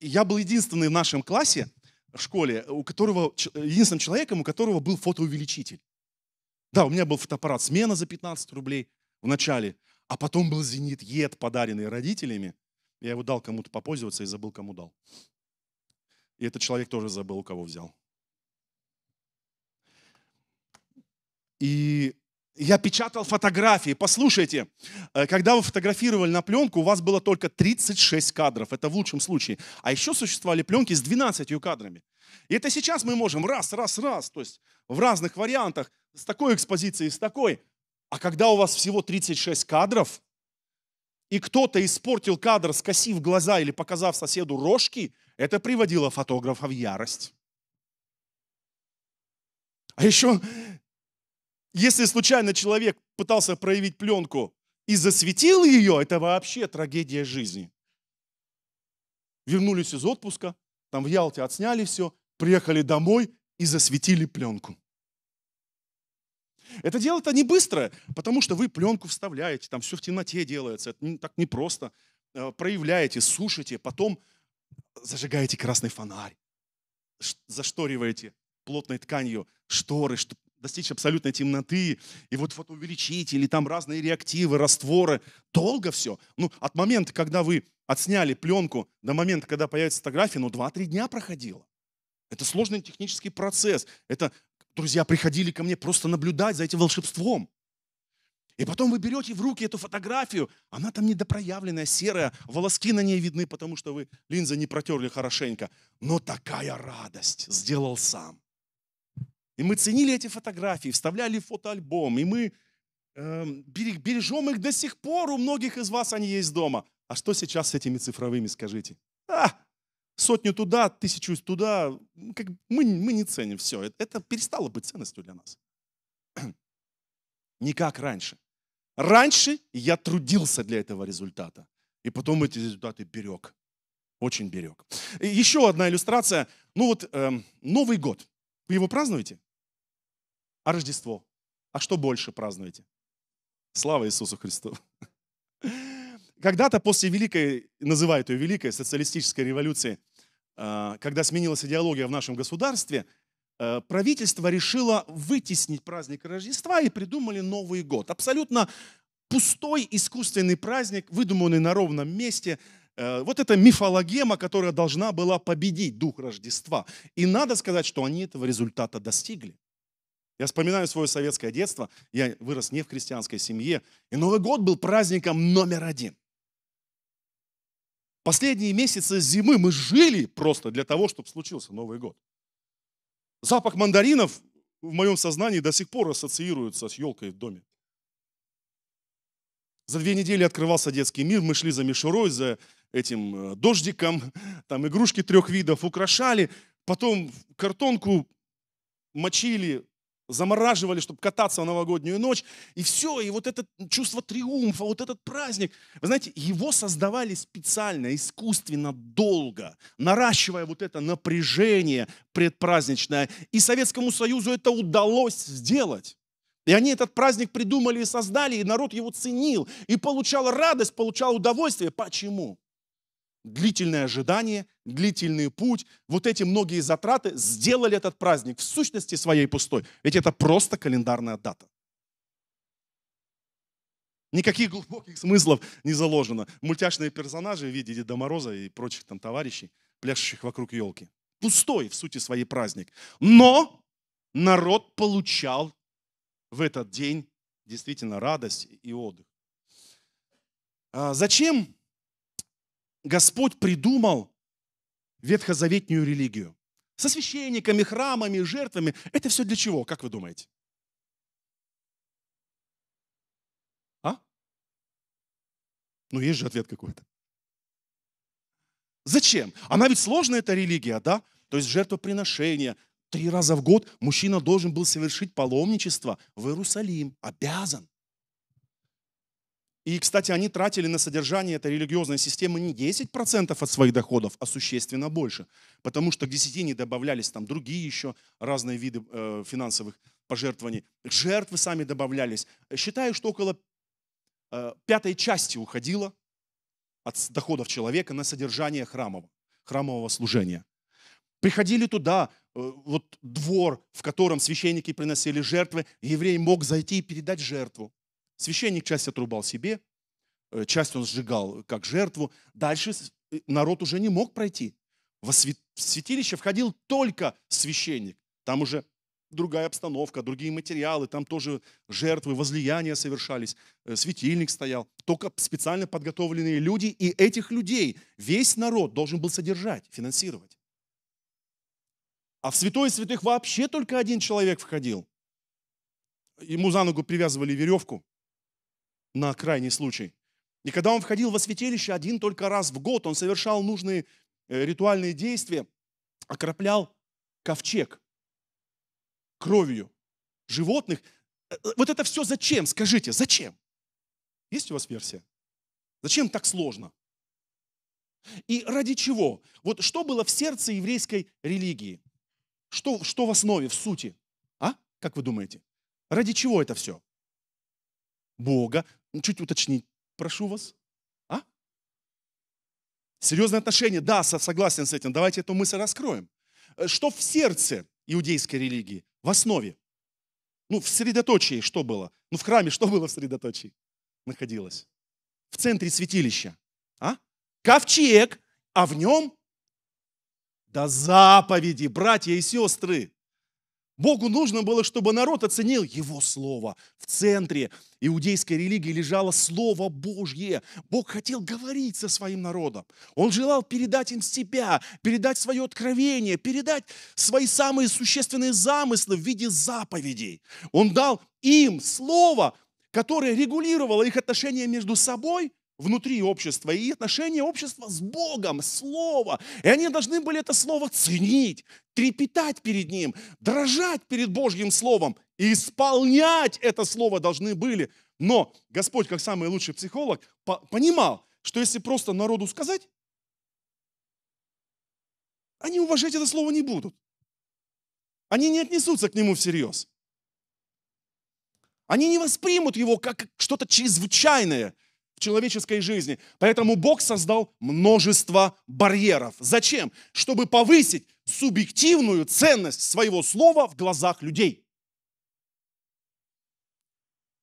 И я был единственный в нашем классе, в школе, у которого, единственным человеком, у которого был фотоувеличитель. Да, у меня был фотоаппарат смена за 15 рублей в начале. А потом был «Зенит Ед», подаренный родителями. Я его дал кому-то попользоваться и забыл, кому дал. И этот человек тоже забыл, кого взял. И я печатал фотографии. Послушайте, э, когда вы фотографировали на пленку, у вас было только 36 кадров. Это в лучшем случае. А еще существовали пленки с 12 кадрами. И это сейчас мы можем раз, раз, раз, то есть в разных вариантах, с такой экспозицией, с такой. А когда у вас всего 36 кадров, и кто-то испортил кадр, скосив глаза или показав соседу рожки, это приводило фотографа в ярость. А еще, если случайно человек пытался проявить пленку и засветил ее, это вообще трагедия жизни. Вернулись из отпуска, там в Ялте отсняли все, приехали домой и засветили пленку. Это дело-то не быстро, потому что вы пленку вставляете, там все в темноте делается, это не, так непросто. Э, проявляете, сушите, потом зажигаете красный фонарь, зашториваете плотной тканью шторы, чтобы достичь абсолютной темноты, и вот фотоувеличители, там разные реактивы, растворы. Долго все. Ну, от момента, когда вы отсняли пленку, до момента, когда появится фотография, ну, 2-3 дня проходило. Это сложный технический процесс. Это друзья приходили ко мне просто наблюдать за этим волшебством. И потом вы берете в руки эту фотографию, она там недопроявленная, серая, волоски на ней видны, потому что вы линзы не протерли хорошенько. Но такая радость сделал сам. И мы ценили эти фотографии, вставляли в фотоальбом, и мы э, бережем их до сих пор. У многих из вас они есть дома. А что сейчас с этими цифровыми, скажите? А, сотню туда, тысячу туда. Ну, как мы, мы не ценим все. Э, это, перестало быть ценностью для нас. никак раньше. Раньше я трудился для этого результата. И потом эти результаты берег. Очень берег. И еще одна иллюстрация. Ну вот, эм, Новый год. Вы его празднуете? А Рождество? А что больше празднуете? Слава Иисусу Христу! Когда-то после великой, называют ее великой социалистической революции, Э, когда сменилась идеология в нашем государстве, э, правительство решило вытеснить праздник Рождества и придумали Новый год. Абсолютно пустой искусственный праздник, выдуманный на ровном месте. Э, вот это мифологема, которая должна была победить дух Рождества. И надо сказать, что они этого результата достигли. Я вспоминаю свое советское детство, я вырос не в христианской семье, и Новый год был праздником номер один последние месяцы зимы мы жили просто для того, чтобы случился Новый год. Запах мандаринов в моем сознании до сих пор ассоциируется с елкой в доме. За две недели открывался детский мир, мы шли за мишурой, за этим э, дождиком, там игрушки трех видов украшали, потом картонку мочили замораживали, чтобы кататься в новогоднюю ночь. И все, и вот это чувство триумфа, вот этот праздник. Вы знаете, его создавали специально, искусственно, долго, наращивая вот это напряжение предпраздничное. И Советскому Союзу это удалось сделать. И они этот праздник придумали и создали, и народ его ценил, и получал радость, получал удовольствие. Почему? длительное ожидание, длительный путь, вот эти многие затраты сделали этот праздник в сущности своей пустой. Ведь это просто календарная дата. Никаких глубоких смыслов не заложено. Мультяшные персонажи в виде Деда Мороза и прочих там товарищей, пляшущих вокруг елки. Пустой в сути своей праздник. Но народ получал в этот день действительно радость и отдых. А зачем Господь придумал ветхозаветнюю религию. Со священниками, храмами, жертвами. Это все для чего, как вы думаете? А? Ну, есть же ответ какой-то. Зачем? Она ведь сложная, эта религия, да? То есть жертвоприношение. Три раза в год мужчина должен был совершить паломничество в Иерусалим. Обязан. И, кстати, они тратили на содержание этой религиозной системы не 10% от своих доходов, а существенно больше. Потому что к десятине добавлялись там другие еще разные виды э, финансовых пожертвований. Жертвы сами добавлялись. Считаю, что около э, пятой части уходило от доходов человека на содержание храмового, храмового служения. Приходили туда, э, вот двор, в котором священники приносили жертвы, еврей мог зайти и передать жертву. Священник часть отрубал себе, э, часть он сжигал как жертву. Дальше э, народ уже не мог пройти. В святилище входил только священник. Там уже другая обстановка, другие материалы, там тоже жертвы, возлияния совершались, э, светильник стоял. Только специально подготовленные люди, и этих людей весь народ должен был содержать, финансировать. А в святой святых вообще только один человек входил. Ему за ногу привязывали веревку, на крайний случай. И когда он входил во святилище один только раз в год, он совершал нужные э, ритуальные действия, окроплял ковчег кровью животных. Э, э, вот это все зачем? Скажите, зачем? Есть у вас версия? Зачем так сложно? И ради чего? Вот что было в сердце еврейской религии? Что, что в основе, в сути? А? Как вы думаете? Ради чего это все? Бога. Ну, чуть уточнить, прошу вас. А? Серьезные отношения, да, согласен с этим. Давайте эту мысль раскроем. Э, что в сердце иудейской религии, в основе? Ну, в средоточии что было? Ну, в храме что было в средоточии? Находилось. В центре святилища. А? Ковчег, а в нем да заповеди, братья и сестры. Богу нужно было, чтобы народ оценил Его Слово. В центре иудейской религии лежало Слово Божье. Бог хотел говорить со своим народом. Он желал передать им себя, передать свое откровение, передать свои самые существенные замыслы в виде заповедей. Он дал им Слово, которое регулировало их отношения между собой внутри общества и отношения общества с Богом, Слово. И они должны были это Слово ценить, трепетать перед Ним, дрожать перед Божьим Словом и исполнять это Слово должны были. Но Господь, как самый лучший психолог, понимал, что если просто народу сказать, они уважать это Слово не будут. Они не отнесутся к нему всерьез. Они не воспримут его как что-то чрезвычайное – человеческой жизни. Поэтому Бог создал множество барьеров. Зачем? Чтобы повысить субъективную ценность своего слова в глазах людей.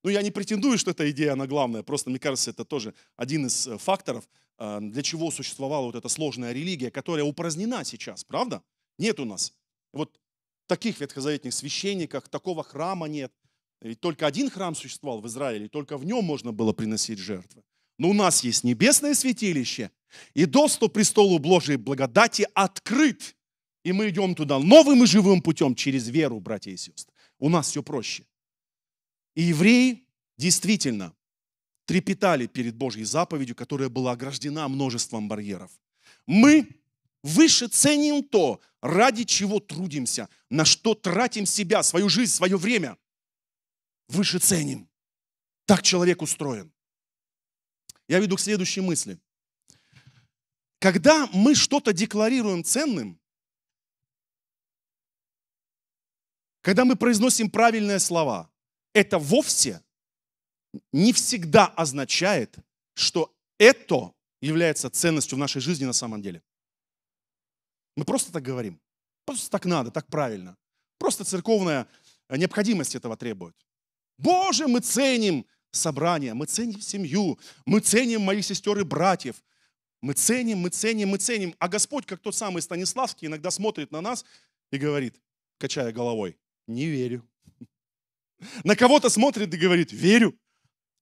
Ну, я не претендую, что эта идея, она главная. Просто, мне кажется, это тоже один из э, факторов, э, для чего существовала вот эта сложная религия, которая упразднена сейчас, правда? Нет у нас. Вот таких ветхозаветных священников, такого храма нет. Ведь только один храм существовал в Израиле, и только в нем можно было приносить жертвы. Но у нас есть небесное святилище, и доступ к престолу Божьей благодати открыт. И мы идем туда новым и живым путем через веру, братья и сестры. У нас все проще. И евреи действительно трепетали перед Божьей заповедью, которая была ограждена множеством барьеров. Мы выше ценим то, ради чего трудимся, на что тратим себя, свою жизнь, свое время. Выше ценим. Так человек устроен я веду к следующей мысли. Когда мы что-то декларируем ценным, когда мы произносим правильные слова, это вовсе не всегда означает, что это является ценностью в нашей жизни на самом деле. Мы просто так говорим. Просто так надо, так правильно. Просто церковная необходимость этого требует. Боже, мы ценим Собрание. мы ценим семью, мы ценим моих сестер и братьев. Мы ценим, мы ценим, мы ценим. А Господь, как тот самый Станиславский, иногда смотрит на нас и говорит, качая головой, не верю. На кого-то смотрит и говорит, верю.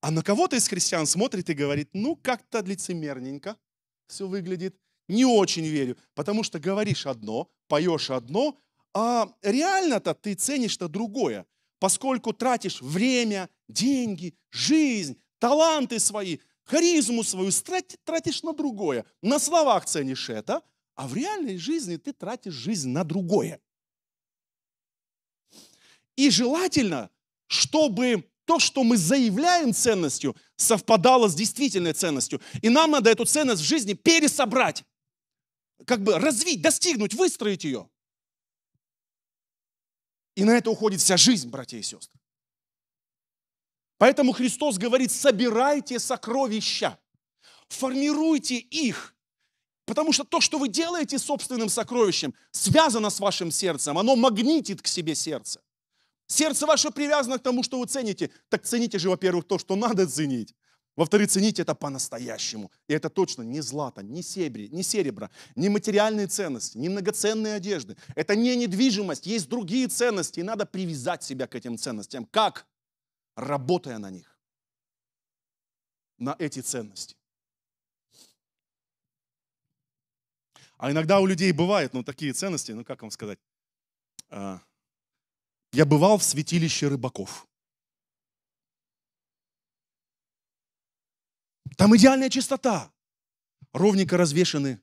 А на кого-то из христиан смотрит и говорит, ну как-то лицемерненько все выглядит. Не очень верю, потому что говоришь одно, поешь одно, а реально-то ты ценишь-то другое поскольку тратишь время, деньги, жизнь, таланты свои, харизму свою тратишь на другое. На словах ценишь это, а в реальной жизни ты тратишь жизнь на другое. И желательно, чтобы то, что мы заявляем ценностью, совпадало с действительной ценностью. И нам надо эту ценность в жизни пересобрать, как бы развить, достигнуть, выстроить ее. И на это уходит вся жизнь, братья и сестры. Поэтому Христос говорит, собирайте сокровища, формируйте их, потому что то, что вы делаете собственным сокровищем, связано с вашим сердцем, оно магнитит к себе сердце. Сердце ваше привязано к тому, что вы цените. Так цените же, во-первых, то, что надо ценить. Во-вторых, цените это по-настоящему. И это точно не злато, не, серебро, не серебро, не материальные ценности, не многоценные одежды. Это не недвижимость, есть другие ценности. И надо привязать себя к этим ценностям. Как? Работая на них. На эти ценности. А иногда у людей бывают, ну, такие ценности, ну, как вам сказать? А, я бывал в святилище рыбаков. Там идеальная чистота. Ровненько развешены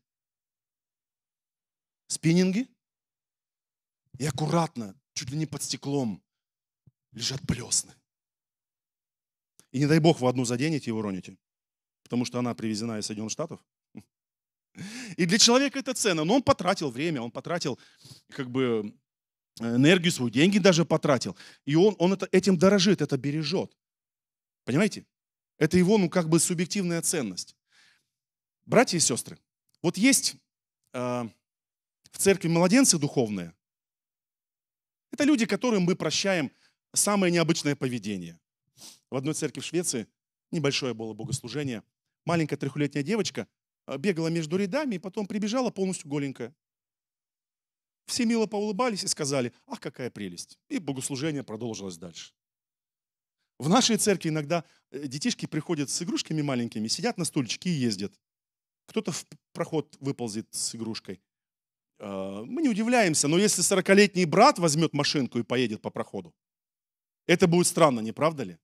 спиннинги. И аккуратно, чуть ли не под стеклом, лежат блесны. И не дай бог вы одну заденете и уроните, потому что она привезена из Соединенных Штатов. И для человека это ценно, но он потратил время, он потратил как бы энергию свою, деньги даже потратил. И он, он это, этим дорожит, это бережет. Понимаете? Это его, ну, как бы субъективная ценность. Братья и сестры, вот есть э, в церкви младенцы духовные. Это люди, которым мы прощаем самое необычное поведение. В одной церкви в Швеции небольшое было богослужение. Маленькая трехлетняя девочка э, бегала между рядами и потом прибежала полностью голенькая. Все мило поулыбались и сказали, ах, какая прелесть. И богослужение продолжилось дальше. В нашей церкви иногда э, детишки приходят с игрушками маленькими, сидят на стульчике и ездят. Кто-то в проход выползет с игрушкой. А, мы не удивляемся, но если 40-летний брат возьмет машинку и поедет по проходу, это будет странно, не правда ли?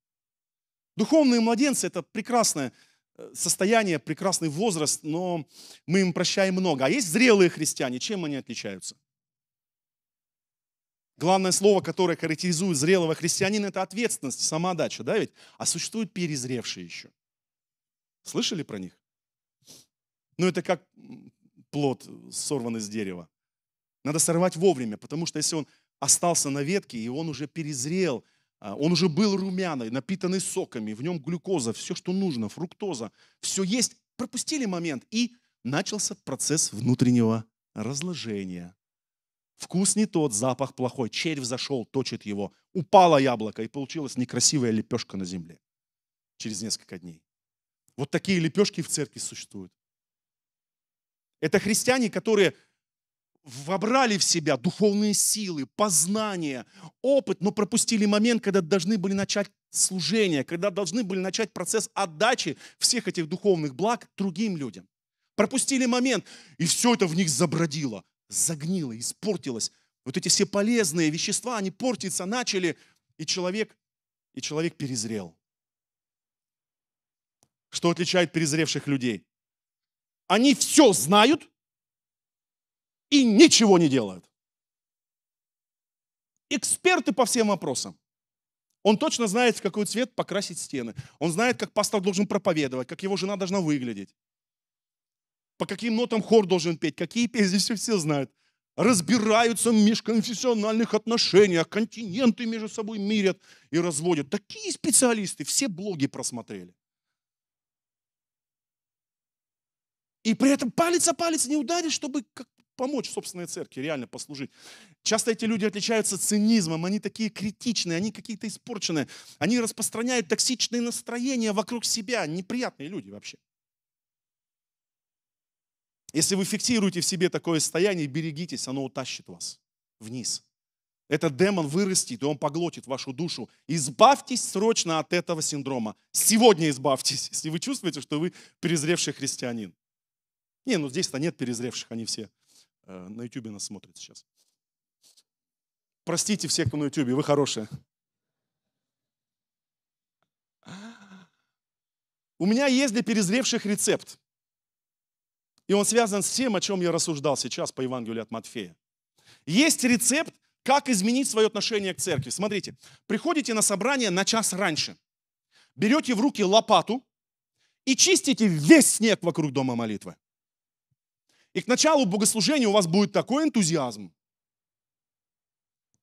Духовные младенцы – это прекрасное э, состояние, прекрасный возраст, но мы им прощаем много. А есть зрелые христиане, чем они отличаются? Главное слово, которое характеризует зрелого христианина, это ответственность, самоотдача, да ведь? А существуют перезревшие еще. Слышали про них? Ну, это как плод, э, сорван из дерева. Надо сорвать вовремя, потому что если он остался на ветке, и он уже перезрел, а, он уже был румяный, напитанный соками, в нем глюкоза, все, что нужно, фруктоза, все есть, пропустили момент, и начался процесс внутреннего разложения. Вкус не тот, запах плохой, червь зашел, точит его. Упало яблоко, и получилась некрасивая лепешка на земле через несколько дней. Вот такие лепешки в церкви существуют. Это христиане, которые вобрали в себя духовные силы, познание, опыт, но пропустили момент, когда должны были начать служение, когда должны были начать процесс отдачи всех этих духовных благ другим людям. Пропустили момент, и все это в них забродило загнило, испортилось. Вот эти все полезные вещества, они портиться начали, и человек, и человек перезрел. Что отличает перезревших людей? Они все знают и ничего не делают. Эксперты по всем вопросам. Он точно знает, в какой цвет покрасить стены. Он знает, как пастор должен проповедовать, как его жена должна выглядеть по каким нотам хор должен петь, какие песни все, все знают. Разбираются в межконфессиональных отношениях, континенты между собой мирят и разводят. Такие специалисты, все блоги просмотрели. И при этом палец о палец не ударить, чтобы помочь собственной церкви, реально послужить. Часто эти люди отличаются цинизмом, они такие критичные, они какие-то испорченные, они распространяют токсичные настроения вокруг себя, неприятные люди вообще. Если вы фиксируете в себе такое состояние, берегитесь, оно утащит вас вниз. Этот демон вырастет, и он поглотит вашу душу. Избавьтесь срочно от этого синдрома. Сегодня избавьтесь, если вы чувствуете, что вы перезревший христианин. Не, ну здесь-то нет перезревших, они все э, на YouTube нас смотрят сейчас. Простите всех, кто на YouTube, вы хорошие. У меня есть для перезревших рецепт. И он связан с тем, о чем я рассуждал сейчас по Евангелию от Матфея. Есть рецепт, как изменить свое отношение к церкви. Смотрите, приходите на собрание на час раньше, берете в руки лопату и чистите весь снег вокруг дома молитвы. И к началу богослужения у вас будет такой энтузиазм.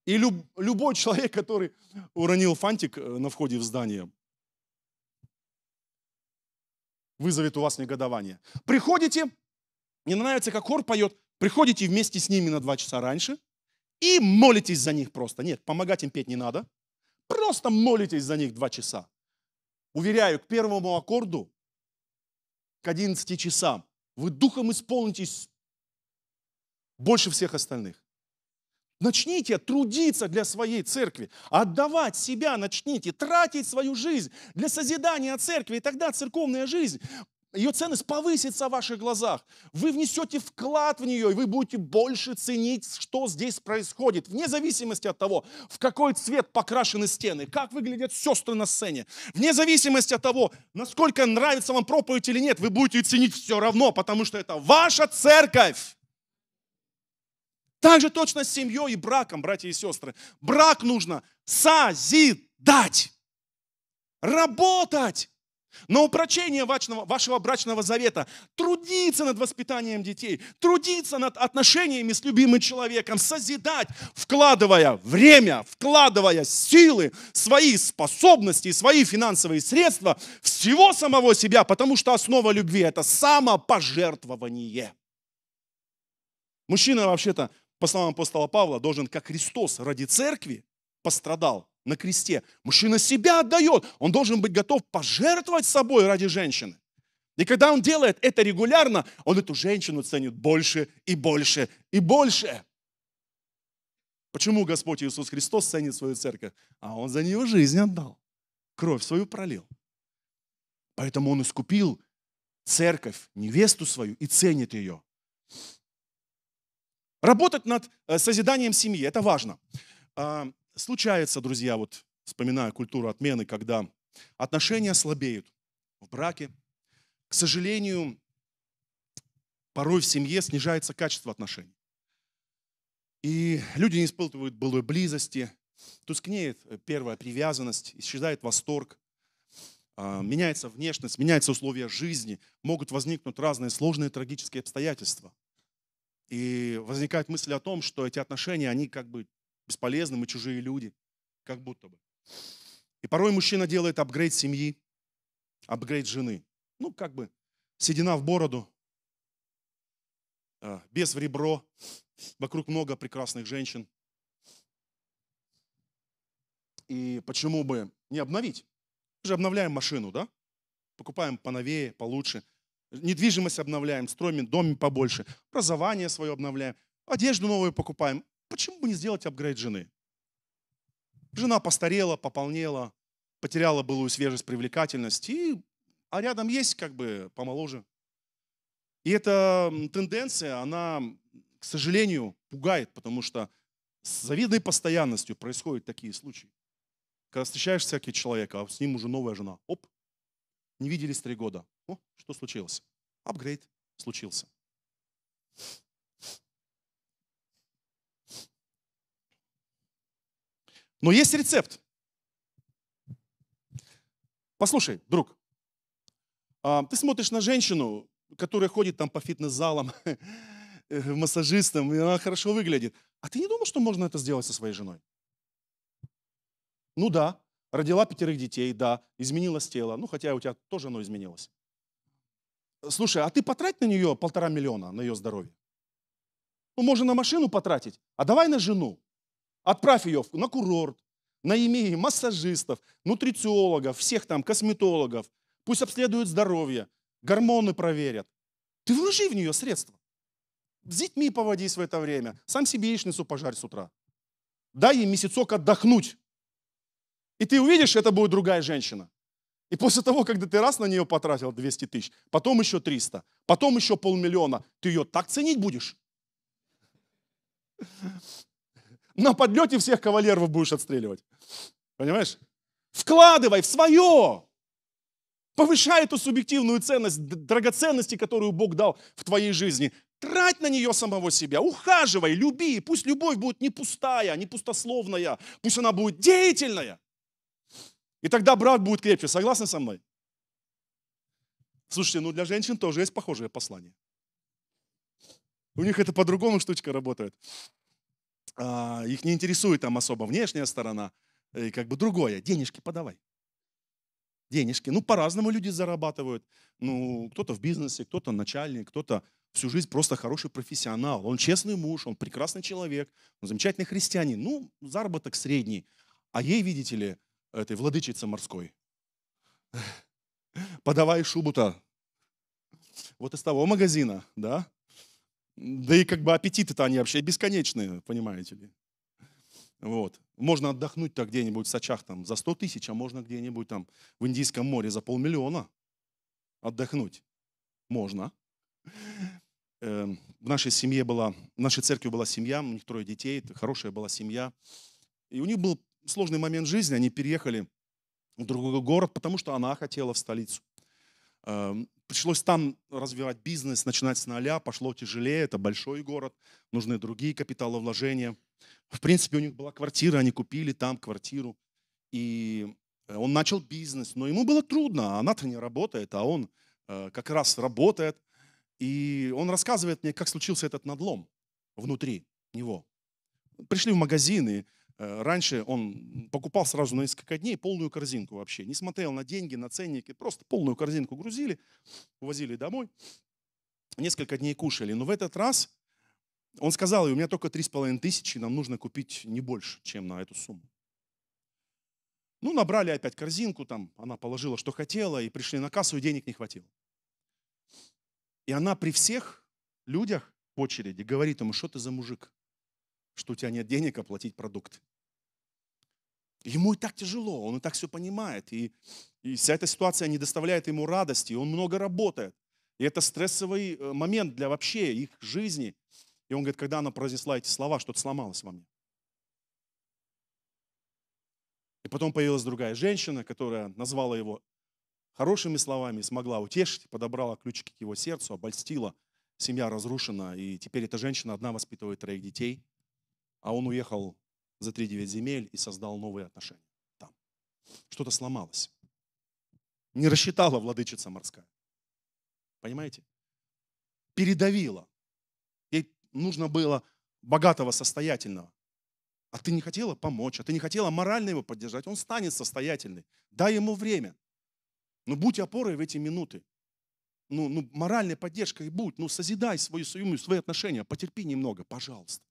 И люб, любой человек, который уронил фантик э, на входе в здание, вызовет у вас негодование. Приходите, мне нравится, как хор поет. Приходите вместе с ними на два часа раньше и молитесь за них просто. Нет, помогать им петь не надо. Просто молитесь за них два часа. Уверяю, к первому аккорду, к 11 часам, вы духом исполнитесь больше всех остальных. Начните трудиться для своей церкви, отдавать себя начните, тратить свою жизнь для созидания церкви, и тогда церковная жизнь ее ценность повысится в ваших глазах. Вы внесете вклад в нее, и вы будете больше ценить, что здесь происходит, вне зависимости от того, в какой цвет покрашены стены, как выглядят сестры на сцене, вне зависимости от того, насколько нравится вам проповедь или нет, вы будете ценить все равно, потому что это ваша церковь. Так же точно с семьей и браком, братья и сестры. Брак нужно созидать, работать но упрочение вашего, вашего брачного завета, трудиться над воспитанием детей, трудиться над отношениями с любимым человеком, созидать, вкладывая время, вкладывая силы, свои способности, свои финансовые средства, всего самого себя, потому что основа любви – это самопожертвование. Мужчина вообще-то, по словам апостола Павла, должен, как Христос ради церкви, пострадал на кресте. Мужчина себя отдает. Он должен быть готов пожертвовать собой ради женщины. И когда он делает это регулярно, он эту женщину ценит больше и больше и больше. Почему Господь Иисус Христос ценит свою церковь? А Он за нее жизнь отдал, кровь свою пролил. Поэтому Он искупил церковь, невесту свою и ценит ее. Работать над э, созиданием семьи – это важно. А, случается, друзья, вот вспоминая культуру отмены, когда отношения слабеют в браке. К сожалению, порой в семье снижается качество отношений. И люди не испытывают былой близости, тускнеет э, первая привязанность, исчезает восторг, а, меняется внешность, меняются условия жизни, могут возникнуть разные сложные трагические обстоятельства. И возникает мысль о том, что эти отношения, они как бы бесполезны, мы чужие люди, как будто бы. И порой мужчина делает апгрейд семьи, апгрейд жены. Ну, как бы седина в бороду, а, без в ребро, вокруг много прекрасных женщин. И почему бы не обновить? Мы же обновляем машину, да? Покупаем поновее, получше. Недвижимость обновляем, строим дом побольше. Образование свое обновляем. Одежду новую покупаем. Почему бы не сделать апгрейд жены? Жена постарела, пополнела, потеряла былую свежесть, привлекательность, и, а рядом есть как бы помоложе. И эта тенденция, она, к сожалению, пугает, потому что с завидной постоянностью происходят такие случаи. Когда встречаешь всякий человека, а с ним уже новая жена. Оп, не виделись три года. О, что случилось? Апгрейд случился. Но есть рецепт. Послушай, друг, а, ты смотришь на женщину, которая ходит там по фитнес-залам, э, массажистам, и она хорошо выглядит. А ты не думал, что можно это сделать со своей женой? Ну да, родила пятерых детей, да, изменилось тело, ну хотя у тебя тоже оно изменилось. Слушай, а ты потрать на нее полтора миллиона, на ее здоровье? Ну, можно на машину потратить, а давай на жену. Отправь ее на курорт, на наими массажистов, нутрициологов, всех там, косметологов. Пусть обследуют здоровье, гормоны проверят. Ты вложи в нее средства. С детьми поводись в это время. Сам себе яичницу пожарь с утра. Дай ей месяцок отдохнуть. И ты увидишь, это будет другая женщина. И после того, когда ты раз на нее потратил 200 тысяч, потом еще 300, потом еще полмиллиона, ты ее так ценить будешь. На подлете всех кавалеров будешь отстреливать. Понимаешь? Вкладывай в свое. Повышай эту субъективную ценность, драгоценности, которую Бог дал в твоей жизни. Трать на нее самого себя, ухаживай, люби. Пусть любовь будет не пустая, не пустословная. Пусть она будет деятельная. И тогда брак будет крепче. Согласны со мной? Слушайте, ну для женщин тоже есть похожее послание. У них это по-другому штучка работает. А, их не интересует там особо внешняя сторона, и как бы другое. Денежки подавай. Денежки. Ну, по-разному люди зарабатывают. Ну, кто-то в бизнесе, кто-то начальник, кто-то всю жизнь просто хороший профессионал. Он честный муж, он прекрасный человек, он замечательный христианин. Ну, заработок средний. А ей, видите ли, этой владычица морской. Подавай шубу-то. Вот из того магазина, да? Да и как бы аппетиты-то они вообще бесконечные, понимаете ли. Вот. Можно отдохнуть так где-нибудь в Сачах там за 100 тысяч, а можно где-нибудь там в Индийском море за полмиллиона отдохнуть. Можно. Эм, в нашей семье была, в нашей церкви была семья, у них трое детей, хорошая была семья. И у них был сложный момент жизни, они переехали в другой город, потому что она хотела в столицу. Эм, пришлось там развивать бизнес, начинать с нуля, пошло тяжелее, это большой город, нужны другие капиталовложения. В принципе, у них была квартира, они купили там квартиру. И э, он начал бизнес, но ему было трудно, а она-то не работает, а он э, как раз работает. И он рассказывает мне, как случился этот надлом внутри него. Пришли в магазин, и Э, раньше он покупал сразу на несколько дней полную корзинку вообще. Не смотрел на деньги, на ценники. Просто полную корзинку грузили, увозили домой. Несколько дней кушали. Но в этот раз он сказал, у меня только 3,5 тысячи, нам нужно купить не больше, чем на эту сумму. Ну, набрали опять корзинку, там она положила, что хотела, и пришли на кассу, и денег не хватило. И она при всех людях в очереди говорит ему, что ты за мужик? что у тебя нет денег оплатить продукт. Ему и так тяжело, он и так все понимает. И, и вся эта ситуация не доставляет ему радости, и он много работает. И это стрессовый э, момент для вообще их жизни. И он говорит, когда она произнесла эти слова, что-то сломалось во мне. И потом появилась другая женщина, которая назвала его хорошими словами, смогла утешить, подобрала ключики к его сердцу, обольстила. Семья разрушена, и теперь эта женщина одна воспитывает троих детей – а он уехал за три девять земель и создал новые отношения там. Что-то сломалось. Не рассчитала владычица морская. Понимаете? Передавила. Ей нужно было богатого, состоятельного. А ты не хотела помочь, а ты не хотела морально его поддержать. Он станет состоятельный. Дай ему время. Но ну, будь опорой в эти минуты. Ну, ну моральной поддержкой будь. Ну, созидай свою союзную, свои отношения. Потерпи немного, пожалуйста.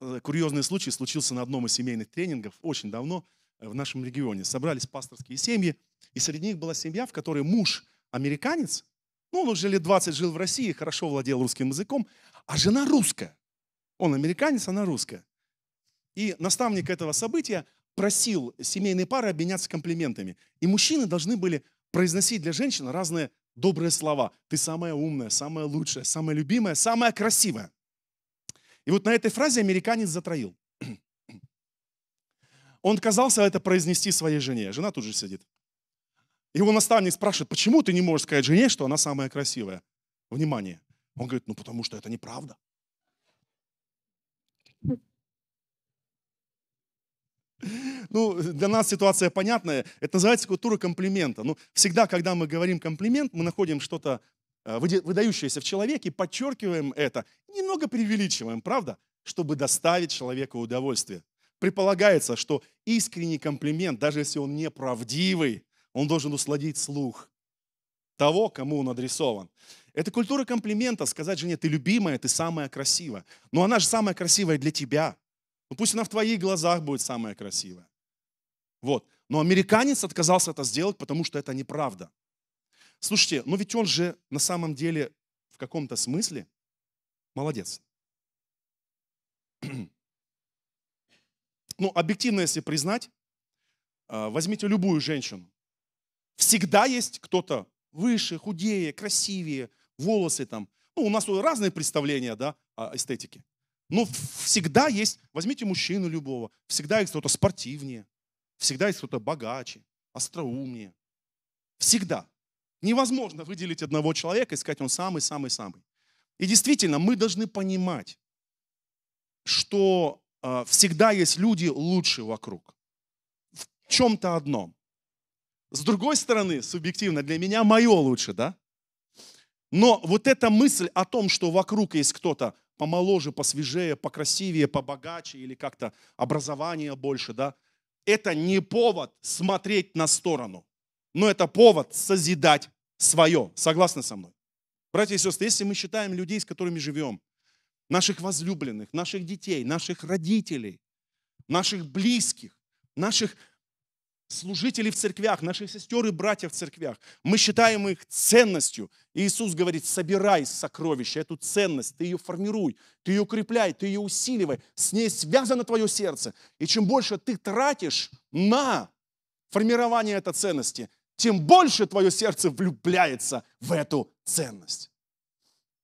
Э, курьезный случай случился на одном из семейных тренингов очень давно э, в нашем регионе. Собрались пасторские семьи, и среди них была семья, в которой муж американец, ну, он уже лет 20 жил в России, хорошо владел русским языком, а жена русская. Он американец, она русская. И наставник этого события просил семейные пары обменяться комплиментами. И мужчины должны были произносить для женщин разные добрые слова. Ты самая умная, самая лучшая, самая любимая, самая красивая. И вот на этой фразе американец затроил. Он казался это произнести своей жене. Жена тут же сидит. Его наставник спрашивает, почему ты не можешь сказать жене, что она самая красивая? Внимание. Он говорит, ну потому что это неправда. Ну, для нас ситуация понятная. Это называется культура комплимента. Ну, всегда, когда мы говорим комплимент, мы находим что-то Э, выдающееся в человеке, подчеркиваем это, немного преувеличиваем, правда, чтобы доставить человеку удовольствие. Предполагается, что искренний комплимент, даже если он не правдивый, он должен усладить слух того, кому он адресован. Это культура комплимента, сказать жене, ты любимая, ты самая красивая. Но она же самая красивая для тебя. Ну пусть она в твоих глазах будет самая красивая. Вот. Но американец отказался это сделать, потому что это неправда. Слушайте, но ведь он же на самом деле в каком-то смысле молодец. Ну, объективно, если признать, а, возьмите любую женщину. Всегда есть кто-то выше, худее, красивее, волосы там. Ну, у нас разные представления, да, о эстетике. Но всегда есть, возьмите мужчину любого, всегда есть кто-то спортивнее, всегда есть кто-то богаче, остроумнее. Всегда. Невозможно выделить одного человека и сказать, он самый-самый-самый. И действительно, мы должны понимать, что э, всегда есть люди лучше вокруг. В чем-то одном. С другой стороны, субъективно, для меня мое лучше, да? Но вот эта мысль о том, что вокруг есть кто-то помоложе, посвежее, покрасивее, побогаче или как-то образование больше, да, это не повод смотреть на сторону но это повод созидать свое. Согласны со мной? Братья и сестры, если мы считаем людей, с которыми живем, наших возлюбленных, наших детей, наших родителей, наших близких, наших служителей в церквях, наших сестер и братьев в церквях. Мы считаем их ценностью. Иисус говорит, собирай сокровища, эту ценность, ты ее формируй, ты ее укрепляй, ты ее усиливай, с ней связано твое сердце. И чем больше ты тратишь на формирование этой ценности, тем больше твое сердце влюбляется в эту ценность.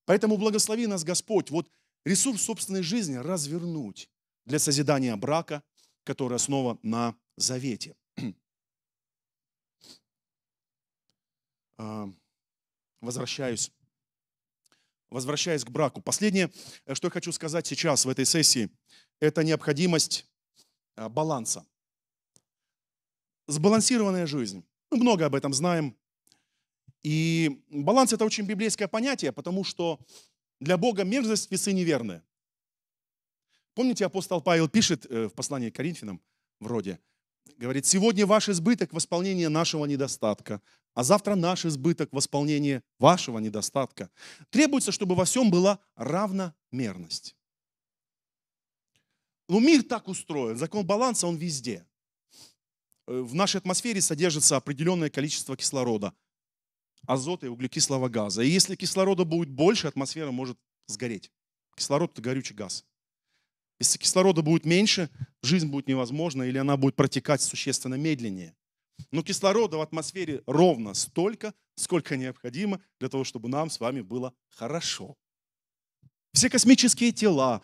Поэтому благослови нас, Господь, вот ресурс собственной жизни развернуть для созидания брака, который основан на завете. А, возвращаюсь возвращаясь к браку. Последнее, что я хочу сказать сейчас в этой сессии, это необходимость а, баланса. Сбалансированная жизнь. Мы много об этом знаем. И баланс – это очень библейское понятие, потому что для Бога мерзость весы неверны. Помните, апостол Павел пишет э, в послании к Коринфянам, вроде, говорит, «Сегодня ваш избыток – восполнение нашего недостатка, а завтра наш избыток – восполнение вашего недостатка. Требуется, чтобы во всем была равномерность». Но ну, мир так устроен, закон баланса, он везде – Э, в нашей атмосфере содержится определенное количество кислорода, азота и углекислого газа. И если кислорода будет больше, атмосфера может сгореть. Кислород – это горючий газ. Если кислорода будет меньше, жизнь будет невозможна или она будет протекать существенно медленнее. Но кислорода в атмосфере ровно столько, сколько необходимо для того, чтобы нам с вами было хорошо. Все космические тела,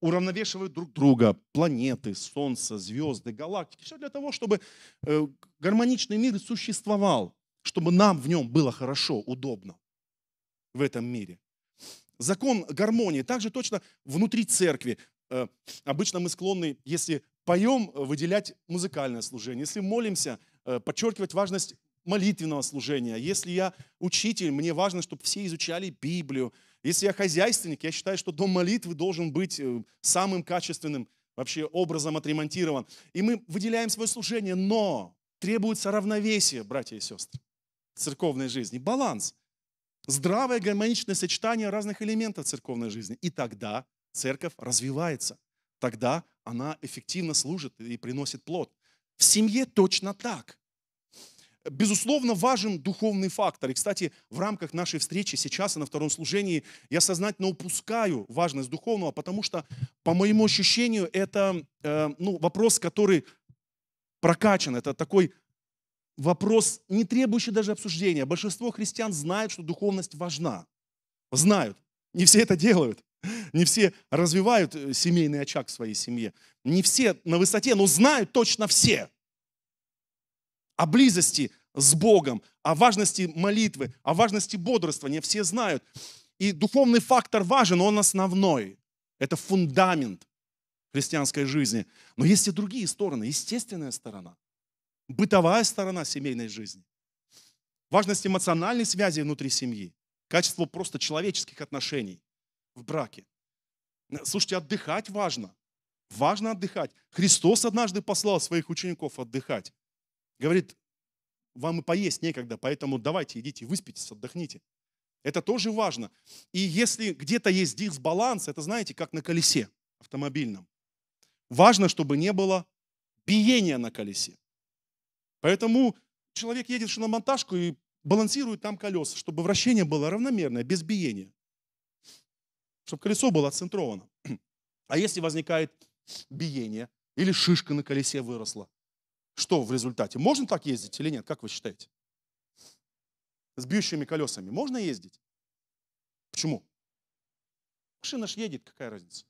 уравновешивают друг друга, планеты, солнце, звезды, галактики. Все для того, чтобы э, гармоничный мир существовал, чтобы нам в нем было хорошо, удобно в этом мире. Закон гармонии. Также точно внутри церкви. Э, обычно мы склонны, если поем, выделять музыкальное служение. Если молимся, э, подчеркивать важность молитвенного служения. Если я учитель, мне важно, чтобы все изучали Библию, если я хозяйственник, я считаю, что дом молитвы должен быть э, самым качественным вообще образом отремонтирован. И мы выделяем свое служение, но требуется равновесие, братья и сестры, церковной жизни, баланс, здравое гармоничное сочетание разных элементов церковной жизни. И тогда церковь развивается, тогда она эффективно служит и приносит плод. В семье точно так безусловно, важен духовный фактор. И, кстати, в рамках нашей встречи сейчас и на втором служении я сознательно упускаю важность духовного, потому что, по моему ощущению, это э, ну, вопрос, который прокачан, это такой вопрос, не требующий даже обсуждения. Большинство христиан знают, что духовность важна. Знают. Не все это делают. Не все развивают э, семейный очаг в своей семье. Не все на высоте, но знают точно все – о близости с Богом, о важности молитвы, о важности бодрствования. Все знают. И духовный фактор важен, он основной. Это фундамент христианской жизни. Но есть и другие стороны, естественная сторона, бытовая сторона семейной жизни, важность эмоциональной связи внутри семьи, качество просто человеческих отношений в браке. Слушайте, отдыхать важно. Важно отдыхать. Христос однажды послал своих учеников отдыхать. Говорит, вам и поесть некогда, поэтому давайте, идите, выспитесь, отдохните. Это тоже важно. И если где-то есть дисбаланс, это, знаете, как на колесе автомобильном. Важно, чтобы не было биения на колесе. Поэтому человек едет на монтажку и балансирует там колеса, чтобы вращение было равномерное, без биения. Чтобы колесо было отцентровано. А если возникает биение или шишка на колесе выросла, что в результате? Можно так ездить или нет? Как вы считаете? С бьющими колесами можно ездить? Почему? Машина ж едет, какая разница?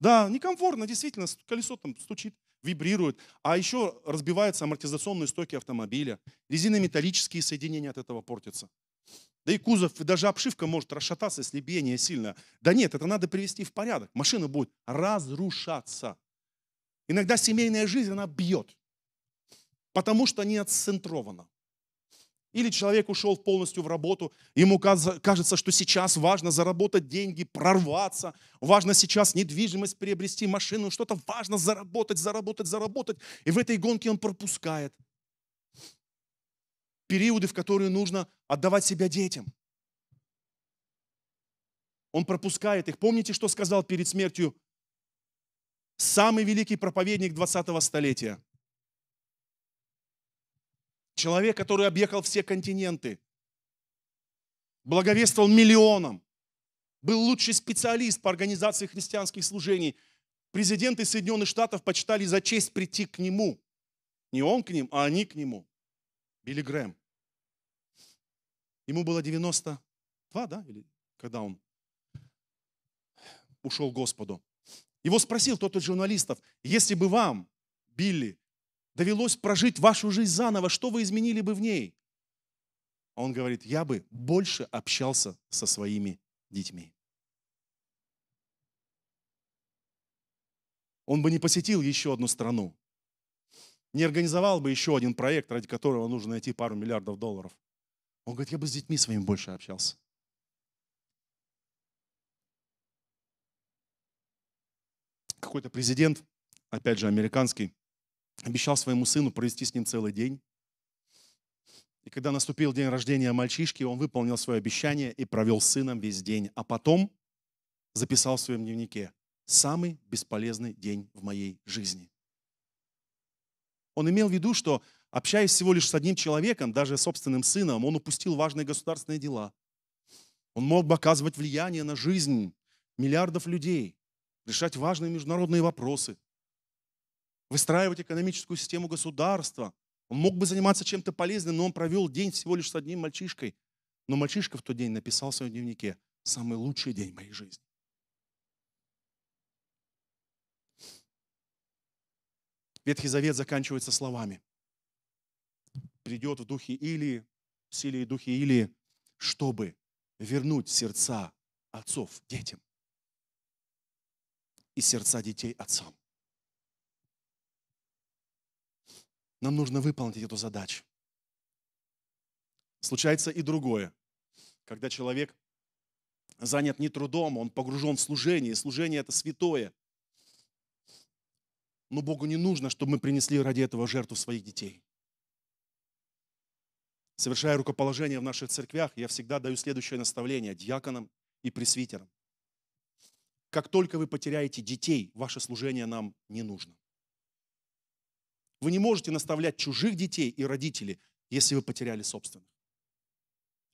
Да, некомфортно, действительно, колесо там стучит, вибрирует. А еще разбиваются амортизационные стойки автомобиля. Резинометаллические соединения от этого портятся. Да и кузов, и даже обшивка может расшататься, если биение сильно. Да нет, это надо привести в порядок. Машина будет разрушаться. Иногда семейная жизнь, она бьет потому что не отцентровано. Или человек ушел полностью в работу, ему кажется, что сейчас важно заработать деньги, прорваться, важно сейчас недвижимость приобрести, машину, что-то важно заработать, заработать, заработать. И в этой гонке он пропускает периоды, в которые нужно отдавать себя детям. Он пропускает их. Помните, что сказал перед смертью самый великий проповедник 20-го столетия? Человек, который объехал все континенты, благовествовал миллионам, был лучший специалист по организации христианских служений. Президенты Соединенных Штатов почитали за честь прийти к нему. Не он к ним, а они к нему. Билли Грэм. Ему было 92, да? Или когда он ушел к Господу. Его спросил тот из журналистов, если бы вам, Билли, довелось прожить вашу жизнь заново, что вы изменили бы в ней? А он говорит, я бы больше общался со своими детьми. Он бы не посетил еще одну страну, не организовал бы еще один проект, ради которого нужно найти пару миллиардов долларов. Он говорит, я бы с детьми своими больше общался. Какой-то президент, опять же, американский, обещал своему сыну провести с ним целый день. И когда наступил день рождения мальчишки, он выполнил свое обещание и провел с сыном весь день. А потом записал в своем дневнике «Самый бесполезный день в моей жизни». Он имел в виду, что, общаясь всего лишь с одним человеком, даже собственным сыном, он упустил важные государственные дела. Он мог бы оказывать влияние на жизнь миллиардов людей, решать важные международные вопросы, выстраивать экономическую систему государства. Он мог бы заниматься чем-то полезным, но он провел день всего лишь с одним мальчишкой. Но мальчишка в тот день написал в своем дневнике «Самый лучший день моей жизни». Ветхий Завет заканчивается словами. Придет в духе Илии, в силе и духе Илии, чтобы вернуть сердца отцов детям и сердца детей отцам. Нам нужно выполнить эту задачу. Случается и другое. Когда человек занят не трудом, он погружен в служение, служение это святое. Но Богу не нужно, чтобы мы принесли ради этого жертву своих детей. Совершая рукоположение в наших церквях, я всегда даю следующее наставление диаконам и пресвитерам. Как только вы потеряете детей, ваше служение нам не нужно. Вы не можете наставлять чужих детей и родителей, если вы потеряли собственных.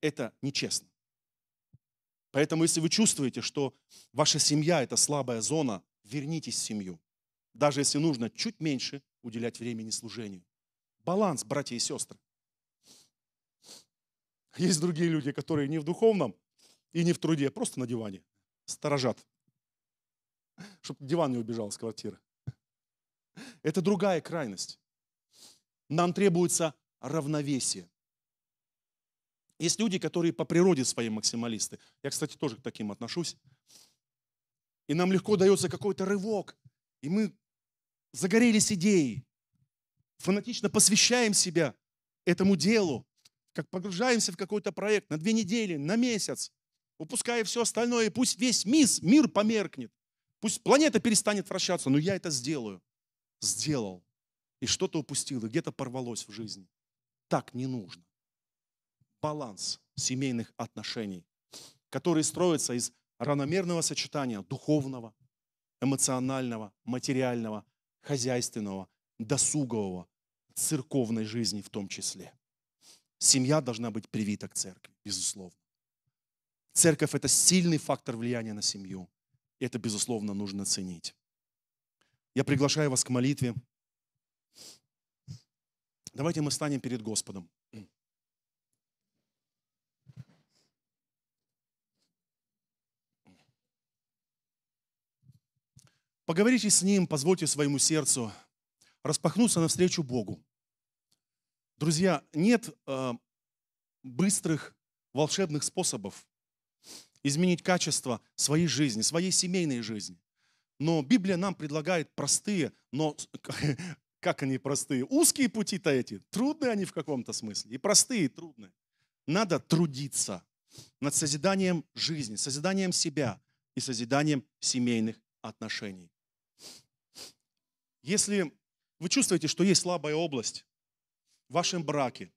Это нечестно. Поэтому, если вы чувствуете, что ваша семья – это слабая зона, вернитесь в семью. Даже если нужно чуть меньше уделять времени служению. Баланс, братья и сестры. Есть другие люди, которые не в духовном и не в труде, просто на диване сторожат, чтобы диван не убежал с квартиры. Это другая крайность. Нам требуется равновесие. Есть люди, которые по природе свои максималисты. Я, кстати, тоже к таким отношусь. И нам легко дается какой-то рывок. И мы загорелись идеей. Фанатично посвящаем себя этому делу. Как погружаемся в какой-то проект на две недели, на месяц. Упуская все остальное. И пусть весь мисс, мир померкнет. Пусть планета перестанет вращаться. Но я это сделаю сделал и что-то упустил, и где-то порвалось в жизни. Так не нужно. Баланс семейных отношений, который строится из равномерного сочетания духовного, эмоционального, материального, хозяйственного, досугового, церковной жизни в том числе. Семья должна быть привита к церкви, безусловно. Церковь – это сильный фактор влияния на семью. И это, безусловно, нужно ценить. Я приглашаю вас к молитве. Давайте мы станем перед Господом. Поговорите с Ним, позвольте своему сердцу распахнуться навстречу Богу. Друзья, нет э, быстрых волшебных способов изменить качество своей жизни, своей семейной жизни. Но Библия нам предлагает простые, но как они простые? Узкие пути-то эти, трудные они в каком-то смысле. И простые, и трудные. Надо трудиться над созиданием жизни, созиданием себя и созиданием семейных отношений. Если вы чувствуете, что есть слабая область в вашем браке,